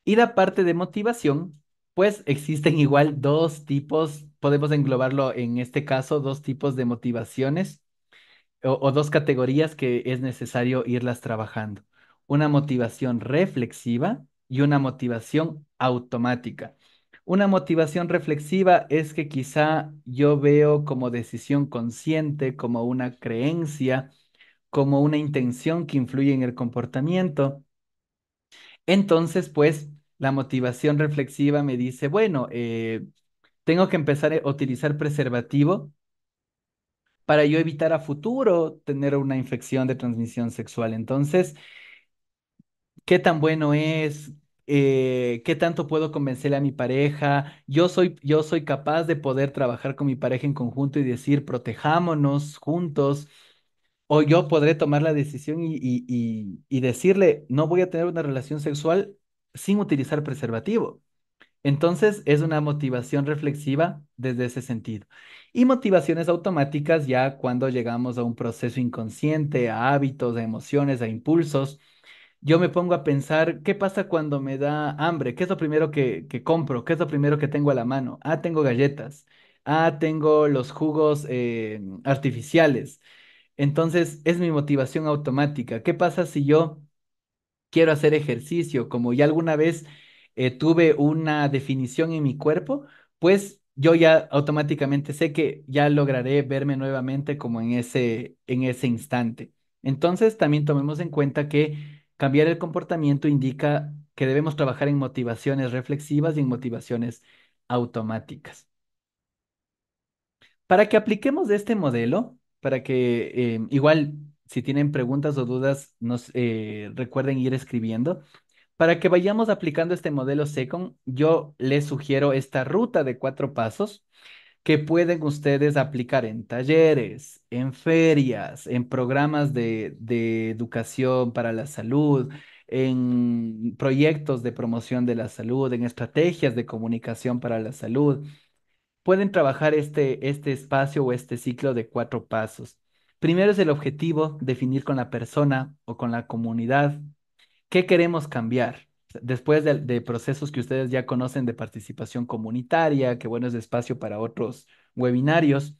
Y la parte de motivación pues existen igual dos tipos, podemos englobarlo en este caso, dos tipos de motivaciones o, dos categorías que es necesario irlas trabajando. Una motivación reflexiva y una motivación automática. Una motivación reflexiva es que quizá yo veo como decisión consciente, como una creencia, como una intención que influye en el comportamiento. Entonces, pues, la motivación reflexiva me dice, bueno, eh, tengo que empezar a utilizar preservativo para yo evitar a futuro tener una infección de transmisión sexual. Entonces, ¿qué tan bueno es? Eh, ¿Qué tanto puedo convencerle a mi pareja? Yo soy, yo soy capaz de poder trabajar con mi pareja en conjunto y decir, protejámonos juntos. O yo podré tomar la decisión y decirle, no voy a tener una relación sexual sin utilizar preservativo. Entonces, es una motivación reflexiva desde ese sentido. Y motivaciones automáticas ya cuando llegamos a un proceso inconsciente, a hábitos, a emociones, a impulsos. Yo me pongo a pensar, ¿qué pasa cuando me da hambre? ¿Qué es lo primero que, compro? ¿Qué es lo primero que tengo a la mano? Ah, tengo galletas. Ah, tengo los jugos eh, artificiales. Entonces, es mi motivación automática. ¿Qué pasa si yo quiero hacer ejercicio, como ya alguna vez eh, tuve una definición en mi cuerpo, pues yo ya automáticamente sé que ya lograré verme nuevamente como en ese, en ese instante. Entonces, también tomemos en cuenta que cambiar el comportamiento indica que debemos trabajar en motivaciones reflexivas y en motivaciones automáticas. Para que apliquemos este modelo, para que eh, igual si tienen preguntas o dudas, nos eh, recuerden ir escribiendo. Para que vayamos aplicando este modelo SECON, yo les sugiero esta ruta de cuatro pasos que pueden ustedes aplicar en talleres, en ferias, en programas de, educación para la salud, en proyectos de promoción de la salud, en estrategias de comunicación para la salud. Pueden trabajar este, este espacio o este ciclo de cuatro pasos. Primero es el objetivo, definir con la persona o con la comunidad qué queremos cambiar. Después de, procesos que ustedes ya conocen de participación comunitaria, que bueno es espacio para otros webinarios,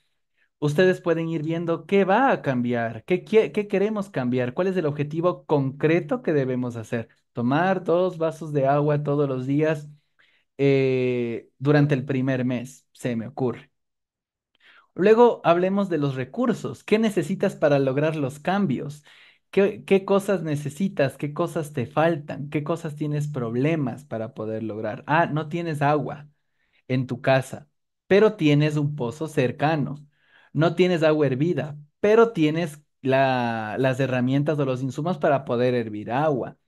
ustedes pueden ir viendo qué va a cambiar, qué, queremos cambiar, cuál es el objetivo concreto que debemos hacer. Tomar dos vasos de agua todos los días eh, durante el primer mes, se me ocurre. Luego hablemos de los recursos. ¿Qué necesitas para lograr los cambios? ¿Qué, cosas necesitas? ¿Qué cosas te faltan? ¿Qué cosas tienes problemas para poder lograr? Ah, no tienes agua en tu casa, pero tienes un pozo cercano. No tienes agua hervida, pero tienes las herramientas o los insumos para poder hervir agua.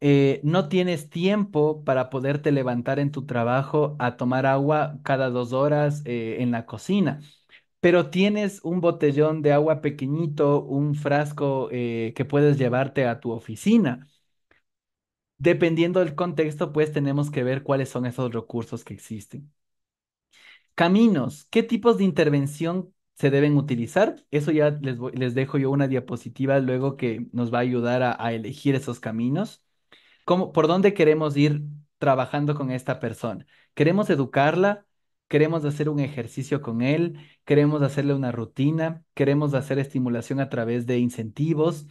Eh, no tienes tiempo para poderte levantar en tu trabajo a tomar agua cada dos horas eh, en la cocina pero tienes un botellón de agua pequeñito, un frasco eh, que puedes llevarte a tu oficina. Dependiendo del contexto, pues tenemos que ver cuáles son esos recursos que existen. Caminos, ¿qué tipos de intervención se deben utilizar? Eso ya les, dejo yo una diapositiva luego que nos va a ayudar a, elegir esos caminos. ¿Por dónde queremos ir trabajando con esta persona? ¿Queremos educarla? queremos hacer un ejercicio con él, queremos hacerle una rutina, queremos hacer estimulación a través de incentivos.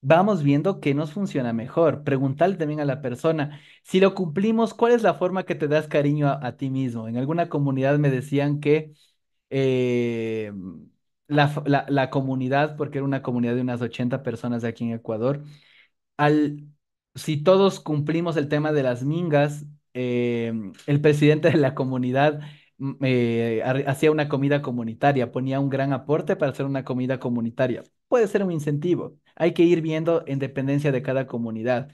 Vamos viendo qué nos funciona mejor. Preguntarle también a la persona, si lo cumplimos, ¿cuál es la forma que te das cariño a, ti mismo? En alguna comunidad me decían que eh, la, comunidad, porque era una comunidad de unas 80 personas de aquí en Ecuador, al, si todos cumplimos el tema de las mingas, Em, el presidente de la comunidad mm, eh, hacía una comida comunitaria, ponía un gran aporte para hacer una comida comunitaria. Puede ser un incentivo. Hay que ir viendo en dependencia de cada comunidad.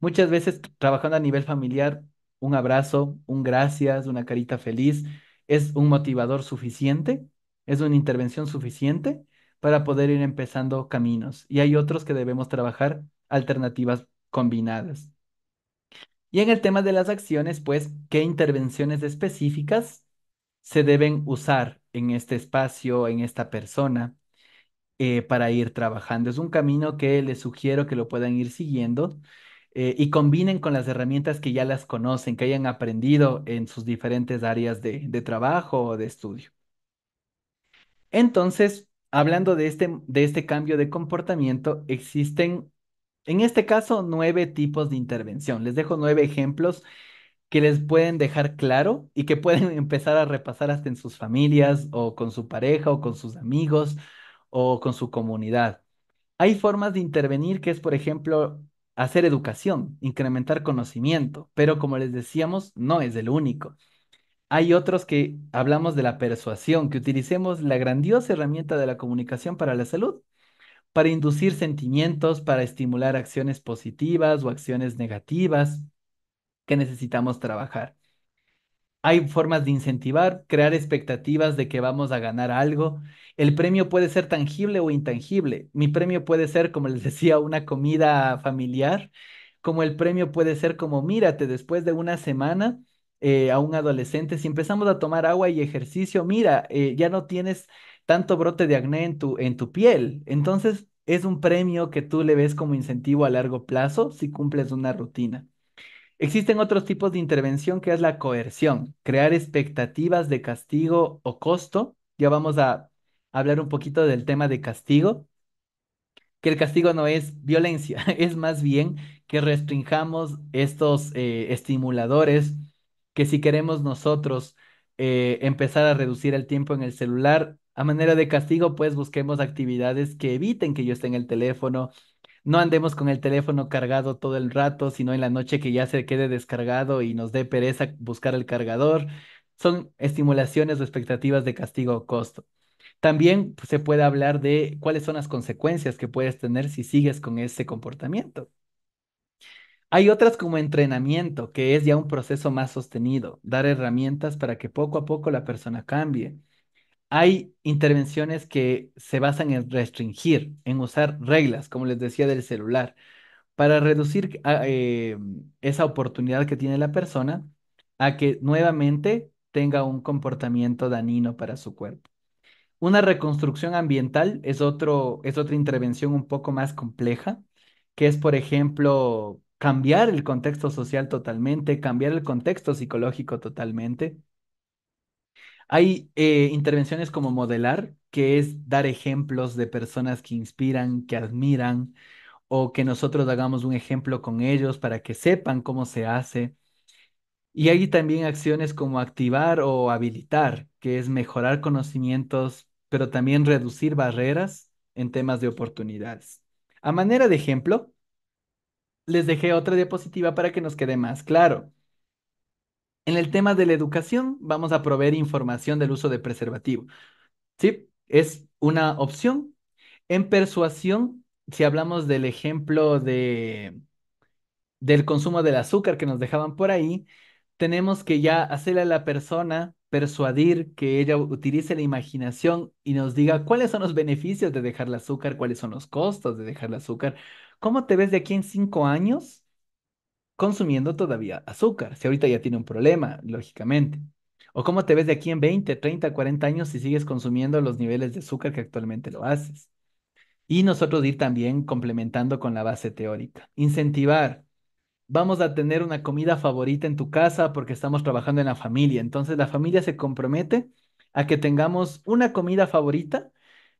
Muchas veces trabajando a nivel familiar, un abrazo, un gracias, una carita feliz, es un motivador suficiente, es una intervención suficiente para poder ir empezando caminos. Y hay otros que debemos trabajar alternativas combinadas. Y en el tema de las acciones, pues, ¿qué intervenciones específicas se deben usar en este espacio, en esta persona, eh, para ir trabajando? Es un camino que les sugiero que lo puedan ir siguiendo eh, y combinen con las herramientas que ya las conocen, que hayan aprendido en sus diferentes áreas de, trabajo o de estudio. Entonces, hablando de este, de este cambio de comportamiento, existen en este caso, nueve tipos de intervención. Les dejo nueve ejemplos que les pueden dejar claro y que pueden *laughs* empezar a repasar hasta en sus familias o con su pareja o con sus amigos o con su comunidad. Hay formas de intervenir que es, por ejemplo, hacer educación, incrementar conocimiento, pero como les decíamos, no es el único. Hay otros que hablamos de la persuasión, que utilicemos la grandiosa herramienta de la comunicación para la salud, para inducir sentimientos, para estimular acciones positivas o acciones negativas que necesitamos trabajar. Hay formas de incentivar, crear expectativas de que vamos a ganar algo. El premio puede ser tangible o intangible. Mi premio puede ser, como les *laughs* decía, una comida familiar, como el premio puede ser como, mírate, después de una semana eh, a un adolescente, si empezamos a tomar agua y ejercicio, mira, eh, ya no tienes tanto brote de acné en tu, en tu piel. Entonces, es un premio que tú le ves como incentivo a largo plazo si cumples una rutina. Existen otros tipos de intervención que es la coerción, crear expectativas de castigo o costo. Ya vamos a hablar un poquito del tema de castigo, que el castigo no es violencia, *laughs* es más bien que restringamos estos eh, estimuladores que si queremos nosotros eh, empezar a reducir el tiempo en el celular, a manera de castigo, pues busquemos actividades que eviten que yo esté en el teléfono. No andemos con el teléfono cargado todo el rato, sino en la noche que ya se quede descargado y nos dé pereza buscar el cargador. Son estimulaciones o expectativas de castigo o costo. También pues, se puede hablar de cuáles son las consecuencias que puedes tener si sigues con ese comportamiento. Hay otras como entrenamiento, que es ya un proceso más sostenido, dar herramientas para que poco a poco la persona cambie. Hay intervenciones que se basan en restringir, en usar reglas, como les decía, del celular, para reducir ah, eh, esa oportunidad que tiene la persona a que nuevamente tenga un comportamiento dañino para su cuerpo. Una reconstrucción ambiental es, es otra intervención un poco más compleja, que es, por ejemplo, cambiar el contexto social totalmente, cambiar el contexto psicológico totalmente, hay eh, intervenciones como modelar, que es dar ejemplos de personas que inspiran, que admiran, o que nosotros hagamos un ejemplo con ellos para que sepan cómo se hace. Y hay también acciones como activar o habilitar, que es mejorar conocimientos, pero también reducir barreras en temas de oportunidades. A manera de ejemplo, les dejé otra diapositiva para que nos quede más claro. En el tema de la educación, vamos a proveer información del uso de preservativo. ¿Sí? Es una opción. En persuasión, si hablamos del ejemplo de, del consumo del azúcar que nos dejaban por ahí, tenemos que ya hacerle a la persona persuadir que ella utilice la imaginación y nos diga cuáles son los beneficios de dejar el azúcar, cuáles son los costos de dejar el azúcar, cómo te ves de aquí en cinco años consumiendo todavía azúcar, si ahorita ya tiene un problema, lógicamente. O cómo te ves de aquí en 20, 30, 40 años si sigues consumiendo los niveles de azúcar que actualmente lo haces. Y nosotros ir también complementando con la base teórica. Incentivar. Vamos a tener una comida favorita en tu casa porque estamos trabajando en la familia. Entonces la familia se compromete a que tengamos una comida favorita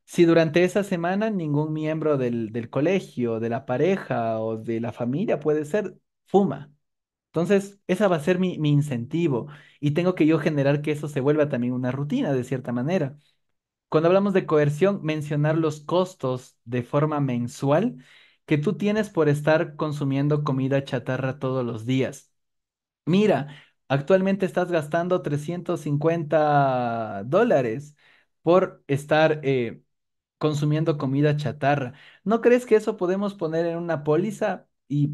si durante esa semana ningún miembro del, del colegio, de la pareja o de la familia puede ser, fuma. Entonces, esa va a ser mi, incentivo y tengo que yo generar que eso se vuelva también una rutina de cierta manera. Cuando hablamos de coerción, mencionar los costos de forma mensual que tú tienes por estar consumiendo comida chatarra todos los días. Mira, actualmente estás gastando 350 dólares por estar eh, consumiendo comida chatarra. ¿No crees que eso podemos poner en una póliza y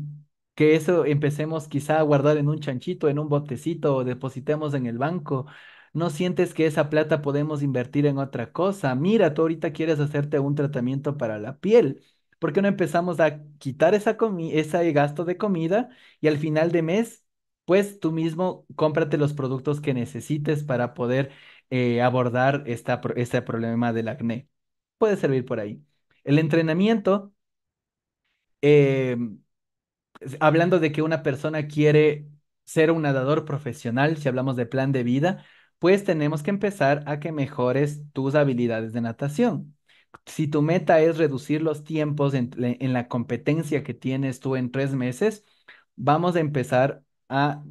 que eso empecemos quizá a guardar en un chanchito, en un botecito o depositemos en el banco. ¿No sientes que esa plata podemos invertir en otra cosa? Mira, tú ahorita quieres hacerte un tratamiento para la piel. ¿Por qué no empezamos a quitar esa ese gasto de comida y al final de mes, pues tú mismo cómprate los productos que necesites para poder eh, abordar esta, este problema del acné? Puede servir por ahí. El entrenamiento, em, hablando de que una persona quiere ser un nadador profesional, si hablamos de plan de vida, pues tenemos que empezar a que mejores tus habilidades de natación. Si tu meta es reducir los tiempos en, la competencia que tienes tú en tres meses, vamos a empezar a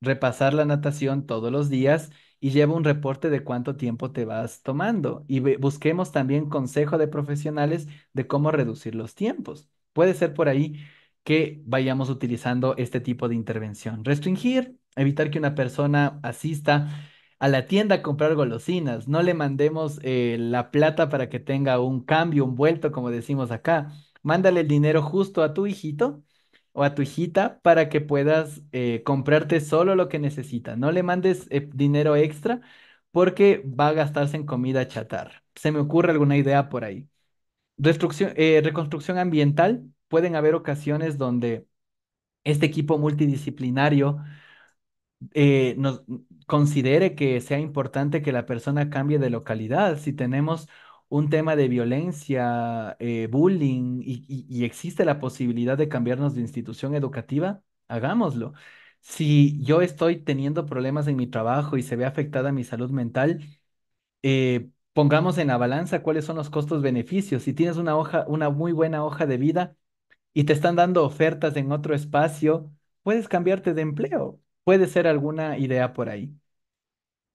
repasar la natación todos los días y lleva un reporte de cuánto tiempo te vas tomando. Y busquemos también consejo de profesionales de cómo reducir los tiempos. Puede ser por ahí que vayamos utilizando este tipo de intervención. Restringir, evitar que una persona asista a la tienda a comprar golosinas, no le mandemos eh, la plata para que tenga un cambio, un vuelto, como decimos acá. Mándale el dinero justo a tu hijito o a tu hijita para que puedas eh, comprarte solo lo que necesita. No le mandes eh, dinero extra porque va a gastarse en comida chatar Se me ocurre alguna idea por ahí. reconstrucción ambiental, pueden haber ocasiones donde este equipo multidisciplinario eh, nos considere que sea importante que la persona cambie de localidad. Si tenemos un tema de violencia, eh, bullying, y, existe la posibilidad de cambiarnos de institución educativa, hagámoslo. Si yo estoy teniendo problemas en mi trabajo y se ve afectada mi salud mental, eh, pongamos en la balanza cuáles son los costos-beneficios. Si tienes una hoja, una muy buena hoja de vida, y te están dando ofertas en otro espacio, puedes cambiarte de empleo. Puede ser alguna idea por ahí.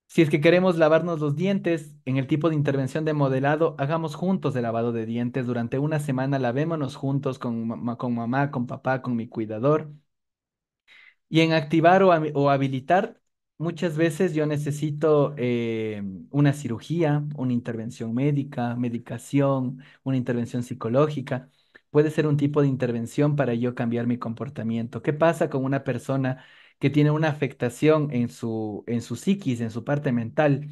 Si es que queremos lavarnos los dientes, en el tipo de intervención de modelado, hagamos juntos de lavado de dientes. Durante una semana lavémonos juntos con, mamá, con papá, con mi cuidador. Y en activar o, habilitar, muchas veces yo necesito eh, una cirugía, una intervención médica, medicación, una intervención psicológica puede ser un tipo de intervención para yo cambiar mi comportamiento. ¿Qué pasa con una persona que tiene una afectación en su, en su psiquis, en su parte mental?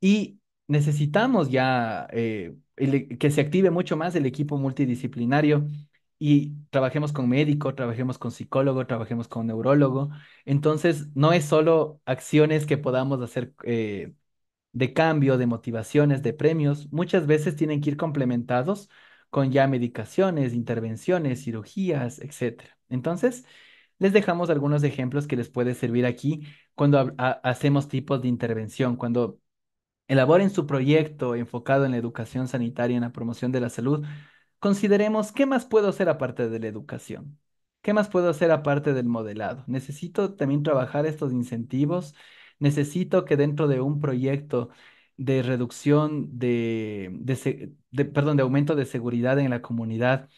Y necesitamos ya eh, e, que se active mucho más el equipo multidisciplinario y trabajemos con médico, trabajemos con psicólogo, trabajemos con neurólogo. Entonces, no es solo acciones que podamos hacer eh, de cambio, de motivaciones, de premios, muchas veces tienen que ir complementados con ya medicaciones, intervenciones, cirugías, etc. Entonces, les dejamos algunos ejemplos que les puede servir aquí cuando hacemos tipos de intervención, cuando elaboren su proyecto enfocado en la educación sanitaria en la promoción de la salud, consideremos qué más puedo hacer aparte de la educación, qué más puedo hacer aparte del modelado. Necesito también trabajar estos incentivos, necesito que dentro de un proyecto de reducción de, de, de, perdón, de aumento de seguridad en la comunidad,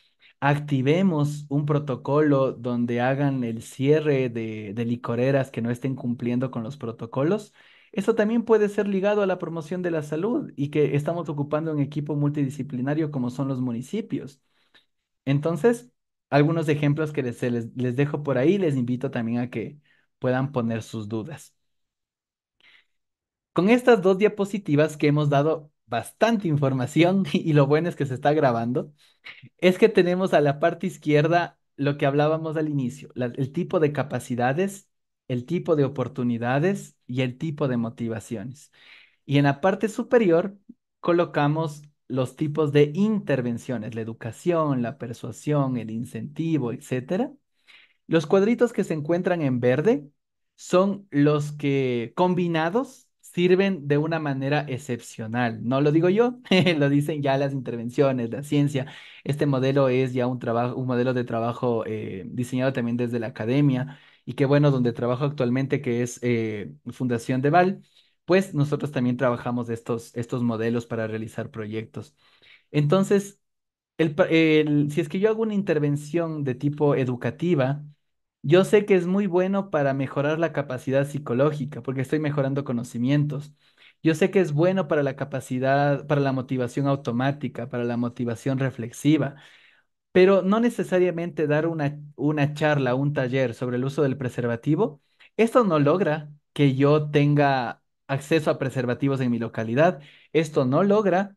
activemos un protocolo donde hagan el cierre de, de licoreras que no estén cumpliendo con los protocolos, eso también puede ser ligado a la promoción de la salud y que estamos ocupando un equipo multidisciplinario como son los municipios. Entonces, algunos ejemplos que les, les dejo por ahí, les invito también a que puedan poner sus dudas. Con estas dos diapositivas que hemos dado bastante información *laughs* y lo bueno es que se está grabando, es que tenemos a la parte izquierda lo que hablábamos al inicio, el tipo de capacidades, el tipo de oportunidades y el tipo de motivaciones. Y en la parte superior colocamos los tipos de intervenciones, la educación, la persuasión, el incentivo, etc. Los cuadritos que se encuentran en verde son los que combinados sirven de una manera excepcional. No lo digo yo, *laughs* lo dicen ya las intervenciones, la ciencia. Este modelo es ya un, trabajo, un modelo de trabajo eh, diseñado también desde la academia y que bueno, donde trabajo actualmente, que es eh, Fundación de Val, pues nosotros también trabajamos estos, estos modelos para realizar proyectos. Entonces, si es que yo hago una intervención de tipo educativa, yo sé que es muy bueno para mejorar la capacidad psicológica, porque estoy mejorando conocimientos. Yo sé que es bueno para la capacidad, para la motivación automática, para la motivación reflexiva, pero no necesariamente dar una, una charla, un taller sobre el uso del preservativo. Esto no logra que yo tenga acceso a preservativos en mi localidad. Esto no logra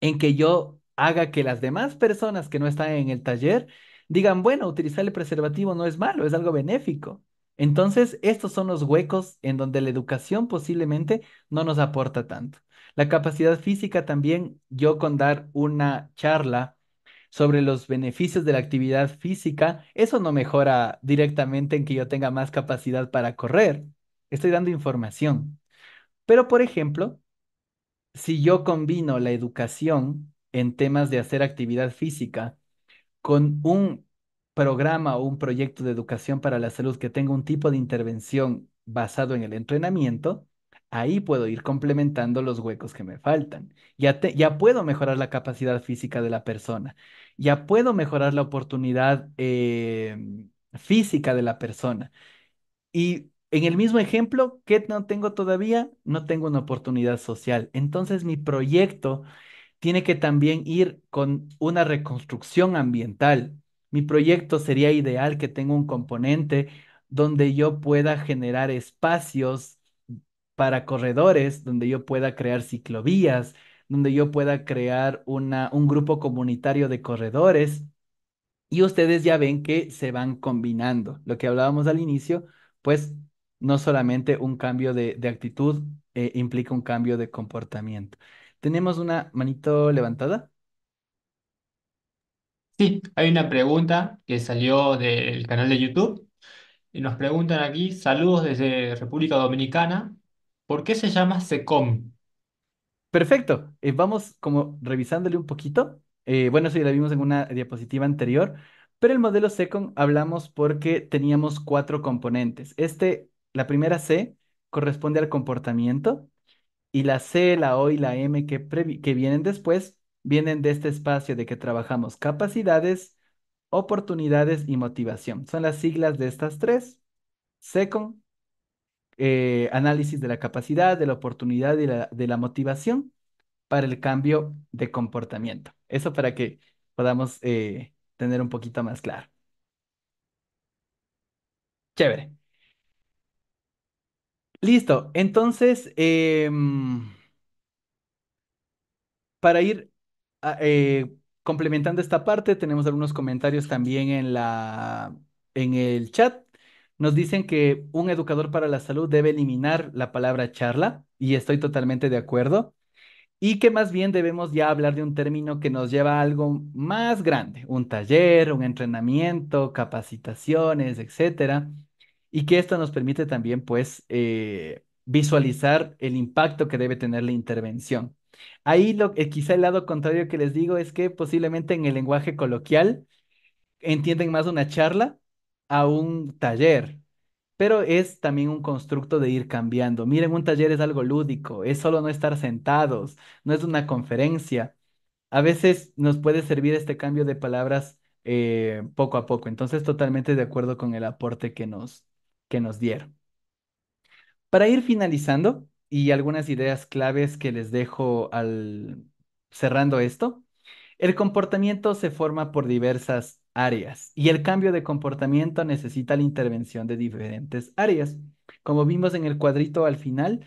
en que yo haga que las demás personas que no están en el taller digan, bueno, utilizar el preservativo no es malo, es algo benéfico. Entonces, estos son los huecos en donde la educación posiblemente no nos aporta tanto. La capacidad física también, yo con dar una charla sobre los beneficios de la actividad física, eso no mejora directamente en que yo tenga más capacidad para correr. Estoy dando información. Pero, por ejemplo, si yo combino la educación en temas de hacer actividad física con un programa o un proyecto de educación para la salud que tenga un tipo de intervención basado en el entrenamiento, ahí puedo ir complementando los huecos que me faltan. Ya, puedo mejorar la capacidad física de la persona, ya puedo mejorar la oportunidad em, física de la persona. Y en el mismo ejemplo, ¿qué no tengo todavía? No tengo una oportunidad social. Entonces mi proyecto tiene que también ir con una reconstrucción ambiental. Mi proyecto sería ideal que tenga un componente donde yo pueda generar espacios para corredores, donde yo pueda crear ciclovías, donde yo pueda crear una, un grupo comunitario de corredores. Y ustedes ya ven que se van combinando. Lo que hablábamos al inicio, pues no solamente un cambio de, actitud eh, implica un cambio de comportamiento. Tenemos una manito levantada. Sí, hay una pregunta que
salió del canal de YouTube y nos preguntan aquí, saludos desde República
Dominicana, ¿por qué se llama SECOM? Perfecto. Eh, vamos como revisándole un poquito. Eh, bueno, eso ya lo vimos en una diapositiva anterior, pero el modelo SECOM hablamos porque teníamos cuatro componentes. Este, la primera C corresponde al comportamiento, y la C, la O y la M que, que vienen después vienen de este espacio de que trabajamos capacidades, oportunidades y motivación. Son las siglas de estas tres. Second, eh, análisis de la capacidad, de la oportunidad y de la motivación para el cambio de comportamiento. Eso para que podamos eh, tener un poquito más claro. Chévere. Listo. Entonces, em, para ir ah, eh, complementando esta parte, tenemos algunos comentarios también en en el chat. Nos dicen que un educador para la salud debe eliminar la palabra charla, y estoy totalmente de acuerdo. Y que más bien debemos ya hablar de un término que nos lleva a algo más grande, un taller, un entrenamiento, capacitaciones, etcétera y que esto nos permite también, pues, eh, visualizar el impacto que debe tener la intervención. Ahí lo, eh, quizá el lado contrario que les digo es que posiblemente en el lenguaje coloquial entienden más una charla a un taller, pero es también un constructo de ir cambiando. Miren, un taller es algo lúdico, es solo no estar sentados, no es una conferencia. A veces nos puede servir este cambio de palabras eh, poco a poco. Entonces, totalmente de acuerdo con el aporte que nos, que nos dieron. Para ir finalizando y algunas ideas claves que les dejo al cerrando esto, el comportamiento se forma por diversas áreas y el cambio de comportamiento necesita la intervención de diferentes áreas. Como vimos en el cuadrito al final,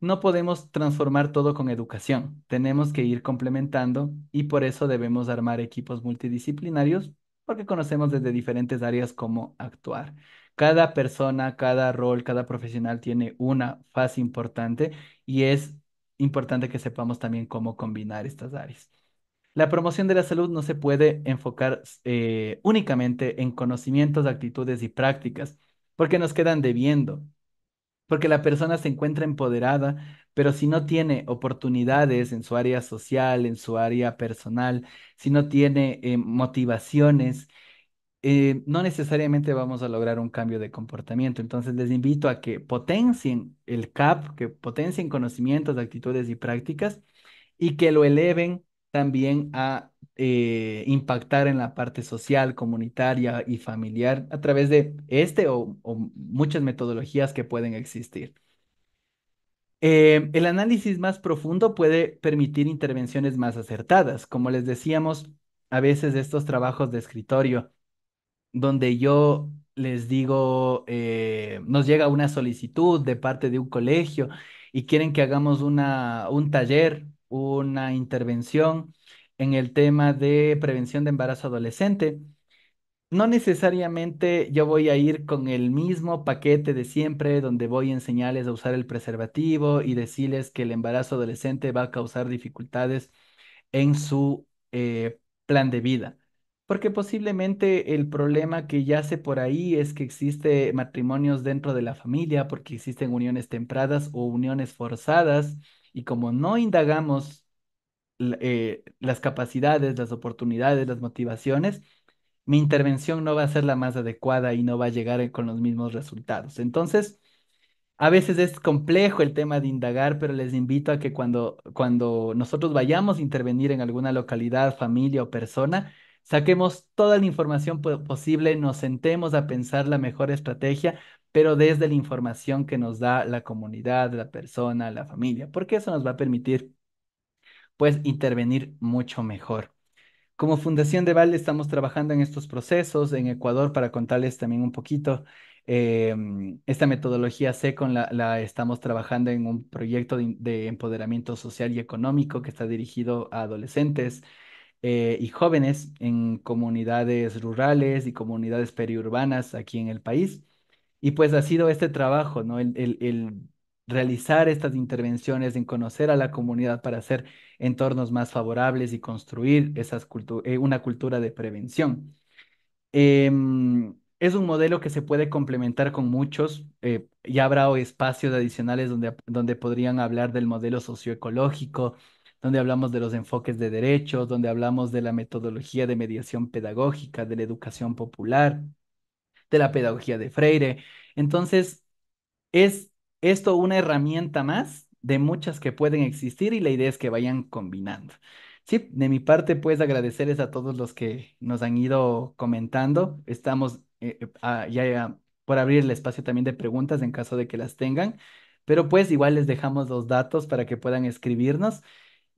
no podemos transformar todo con educación, tenemos que ir complementando y por eso debemos armar equipos multidisciplinarios porque conocemos desde diferentes áreas cómo actuar. Cada persona, cada rol, cada profesional tiene una fase importante y es importante que sepamos también cómo combinar estas áreas. La promoción de la salud no se puede enfocar eh, únicamente en conocimientos, actitudes y prácticas, porque nos quedan debiendo, porque la persona se encuentra empoderada, pero si no tiene oportunidades en su área social, en su área personal, si no tiene eh, motivaciones, eh, no necesariamente vamos a lograr un cambio de comportamiento. Entonces les invito a que potencien el CAP, que potencien conocimientos, actitudes y prácticas y que lo eleven también a eh, impactar en la parte social, comunitaria y familiar a través de este o, muchas metodologías que pueden existir. Eh, el análisis más profundo puede permitir intervenciones más acertadas. Como les decíamos, a veces estos trabajos de escritorio donde yo les digo, eh, nos llega una solicitud de parte de un colegio y quieren que hagamos una, un taller, una intervención en el tema de prevención de embarazo adolescente. No necesariamente yo voy a ir con el mismo paquete de siempre, donde voy a enseñarles a usar el preservativo y decirles que el embarazo adolescente va a causar dificultades en su eh, plan de vida. Porque posiblemente el problema que yace por ahí es que existe matrimonios dentro de la familia, porque existen uniones tempradas o uniones forzadas, y como no indagamos eh, las capacidades, las oportunidades, las motivaciones, mi intervención no va a ser la más adecuada y no va a llegar eh, con los mismos resultados. Entonces, a veces es complejo el tema de indagar, pero les invito a que cuando, cuando nosotros vayamos a intervenir en alguna localidad, familia o persona, Saquemos toda la información posible, nos sentemos a pensar la mejor estrategia, pero desde la información que nos da la comunidad, la persona, la familia, porque eso nos va a permitir, pues, intervenir mucho mejor. Como Fundación de Valde, estamos trabajando en estos procesos en Ecuador para contarles también un poquito. Em, esta metodología SECON la, la estamos trabajando en un proyecto de empoderamiento social y económico que está dirigido a adolescentes eh, y jóvenes en comunidades rurales y comunidades periurbanas aquí en el país. Y pues ha sido este trabajo, ¿no? El, realizar estas intervenciones, en conocer a la comunidad para hacer entornos más favorables y construir esas eh, una cultura de prevención. Em, es un modelo que se puede complementar con muchos. Eh, ya habrá espacios adicionales donde, donde podrían hablar del modelo socioecológico, donde hablamos de los enfoques de derechos, donde hablamos de la metodología de mediación pedagógica, de la educación popular, de la pedagogía de Freire. Entonces, es esto una herramienta más de muchas que pueden existir y la idea es que vayan combinando. Sí, de mi parte, pues agradecerles a todos los que nos han ido comentando. Estamos eh, eh, ya por abrir el espacio también de preguntas en caso de que las tengan, pero pues igual les dejamos los datos para que puedan escribirnos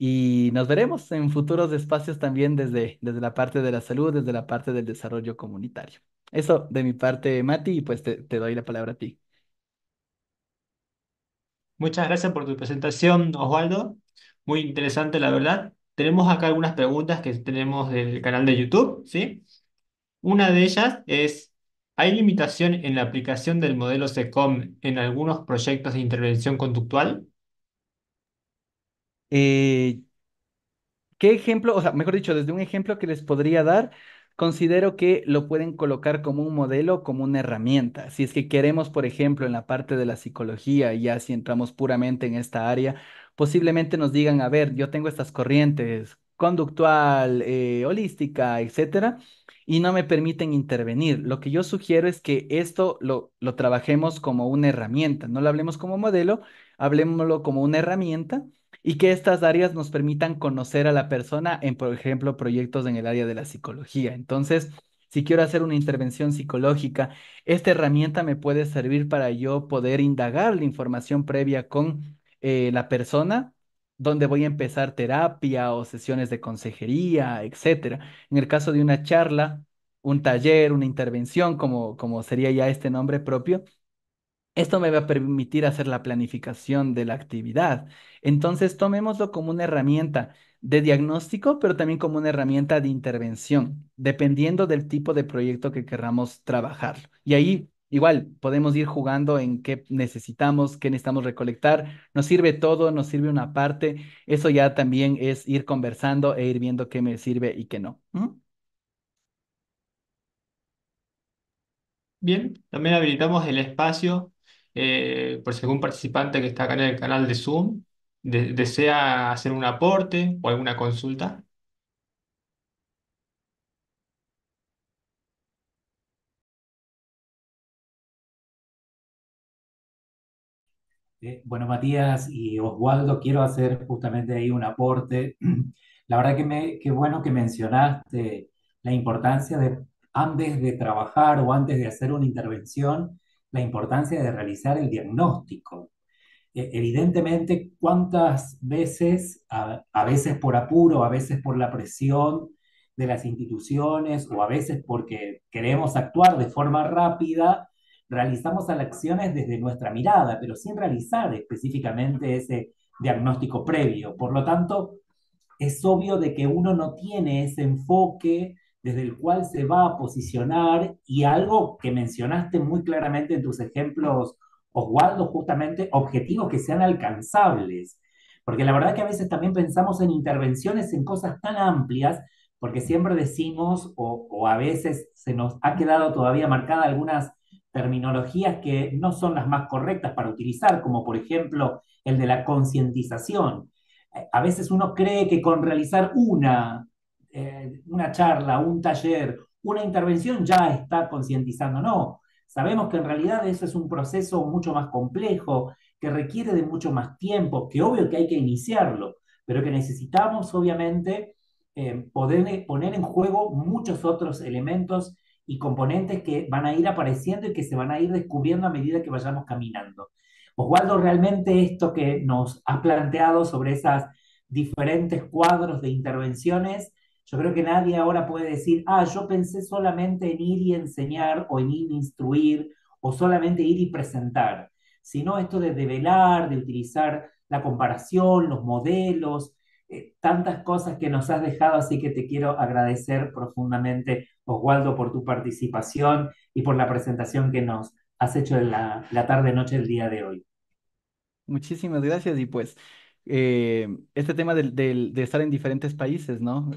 y nos veremos en futuros espacios también desde, desde la parte de la salud, desde la parte del desarrollo comunitario. Eso de mi parte, Mati, y pues te, doy la palabra a ti. Muchas
gracias por tu presentación, Osvaldo. Muy interesante, la verdad. Tenemos acá algunas preguntas que tenemos del canal de YouTube, ¿sí? Una de ellas es, ¿hay limitación en la aplicación del modelo SECOM en algunos proyectos de intervención
conductual? Eh, ¿Qué ejemplo, o sea, mejor dicho, desde un ejemplo que les podría dar, considero que lo pueden colocar como un modelo, como una herramienta. Si es que queremos, por ejemplo, en la parte de la psicología, ya si entramos puramente en esta área, posiblemente nos digan, a ver, yo tengo estas corrientes conductual, eh, holística, etcétera, y no me permiten intervenir. Lo que yo sugiero es que esto lo, lo trabajemos como una herramienta, no lo hablemos como modelo, hablemoslo como una herramienta y que estas áreas nos permitan conocer a la persona en, por ejemplo, proyectos en el área de la psicología. Entonces, si quiero hacer una intervención psicológica, esta herramienta me puede servir para yo poder indagar la información previa con eh, la persona donde voy a empezar terapia o sesiones de consejería, etc. En el caso de una charla, un taller, una intervención, como, como sería ya este nombre propio, esto me va a permitir hacer la planificación de la actividad. Entonces, tomémoslo como una herramienta de diagnóstico, pero también como una herramienta de intervención, dependiendo del tipo de proyecto que queramos trabajar. Y ahí Igual, podemos ir jugando en qué necesitamos, qué necesitamos recolectar. Nos sirve todo, nos sirve una parte. Eso ya también es ir conversando e ir viendo qué me sirve y qué no.
Bien, también habilitamos el espacio eh, por si algún participante que está acá en el canal de Zoom desea hacer un aporte o alguna consulta. Eh, bueno, Matías y Oswaldo, quiero hacer justamente ahí un aporte. *clears throat* La verdad
que me, bueno que mencionaste la importancia de antes de trabajar o antes de hacer una intervención, la importancia de realizar el diagnóstico. E, evidentemente, cuántas veces, a, a veces por apuro, a veces por la presión de las instituciones o a veces porque queremos actuar de forma rápida, realizamos acciones desde nuestra mirada, pero sin realizar específicamente ese diagnóstico previo. Por lo tanto, es obvio de que uno no tiene ese enfoque desde el cual se va a posicionar y algo que mencionaste muy claramente en tus ejemplos, Oswaldo, justamente objetivos que sean alcanzables. Porque la verdad que a veces también pensamos en intervenciones en cosas tan amplias, porque siempre decimos, o, o a veces se nos ha quedado todavía marcada algunas terminologías que no son las más correctas para utilizar, como por ejemplo el de la concientización. A veces uno cree que con realizar una eh, una charla, un taller, una intervención ya está concientizando. No, sabemos que en realidad eso es un proceso mucho más complejo, que requiere de mucho más tiempo, que obvio que hay que iniciarlo, pero que necesitamos obviamente eh, poder poner en juego muchos otros elementos y componentes que van a ir apareciendo y que se van a ir descubriendo a medida que vayamos caminando. Oswaldo, realmente esto que nos has planteado sobre esas diferentes cuadros de intervenciones yo creo que nadie ahora puede decir, ah, yo pensé solamente en ir y enseñar o en ir y instruir o solamente ir y presentar, sino esto de develar, de utilizar la comparación, los modelos, eh, tantas cosas que nos has dejado, así que te quiero agradecer profundamente, Oswaldo, por tu participación y por la
presentación que nos has hecho en la, tarde-noche del día de hoy. Muchísimas gracias y pues eh, este tema de, de estar en diferentes países, ¿no?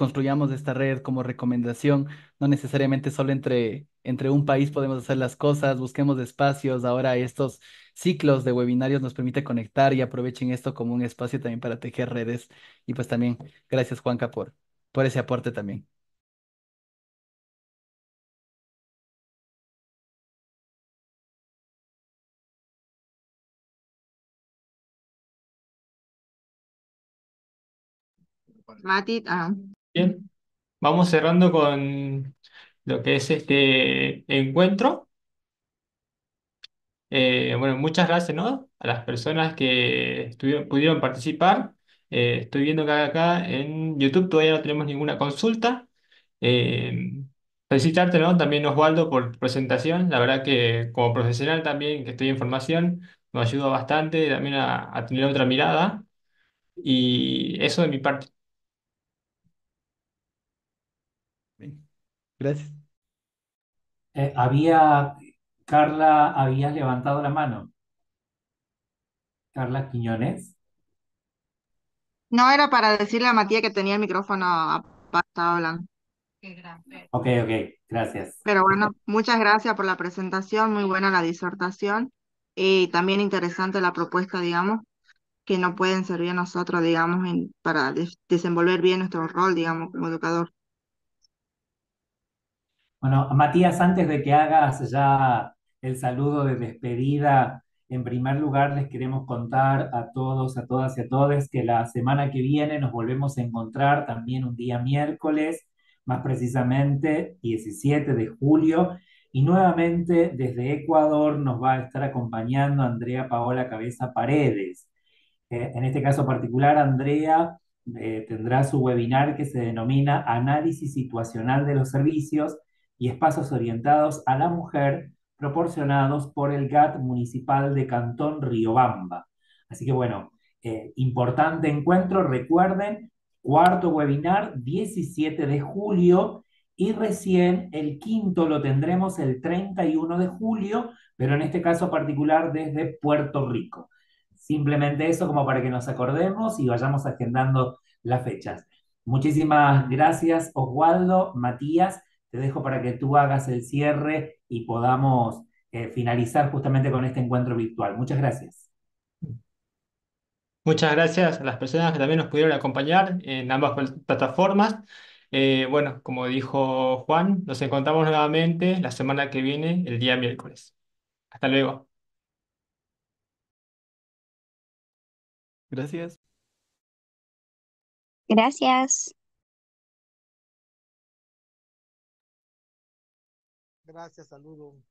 construyamos esta red como recomendación, no necesariamente solo entre, entre un país podemos hacer las cosas, busquemos espacios, ahora estos ciclos de webinarios nos permite conectar y aprovechen esto como un espacio también para tejer redes. Y pues también gracias Juanca por, por ese aporte también.
Mati, ah vamos cerrando con lo que es este encuentro. Eh, bueno, muchas gracias, ¿no? A las personas que pudieron participar. Eh, estoy viendo que acá en YouTube todavía no tenemos ninguna consulta. Eh, felicitarte, ¿no? También Osvaldo por tu presentación. La verdad que como profesional también que estoy en formación, me ayuda bastante también a tener otra mirada. Y eso de mi parte. Gracias.
Eh, había, Carla, habías levantado la mano. Carla Quiñones. No, era para decirle a Matías que tenía el micrófono apagado hablando.
Ok, ok, gracias. Pero bueno,
muchas gracias por la presentación, muy buena la disertación y también interesante la propuesta, digamos, que nos pueden servir a nosotros, digamos, en, para desenvolver bien
nuestro rol, digamos, como educador.
Bueno, Matías, antes de que hagas ya el saludo de despedida, en primer lugar les queremos contar a todos, a todas y a todos que la semana que viene nos volvemos a encontrar también un día miércoles, más precisamente 17 de julio, y nuevamente desde Ecuador nos va a estar acompañando Andrea Paola Cabeza Paredes. Eh, en este caso particular, Andrea eh, tendrá su webinar que se denomina Análisis Situacional de los Servicios y espacios orientados a la mujer proporcionados por el GAT municipal de Cantón Riobamba. Así que bueno, eh, importante encuentro, recuerden, cuarto webinar 17 de julio y recién el quinto lo tendremos el 31 de julio, pero en este caso particular desde Puerto Rico. Simplemente eso como para que nos acordemos y vayamos agendando las fechas. Muchísimas gracias Oswaldo, Matías te dejo para que tú hagas el cierre y podamos eh, finalizar justamente con este encuentro virtual. Muchas gracias.
Muchas gracias a las personas que también nos pudieron acompañar en ambas plataformas. Eh, bueno, como dijo Juan, nos encontramos nuevamente la semana que viene, el día miércoles. Hasta luego. Gracias. Gracias. Gracias, saludos.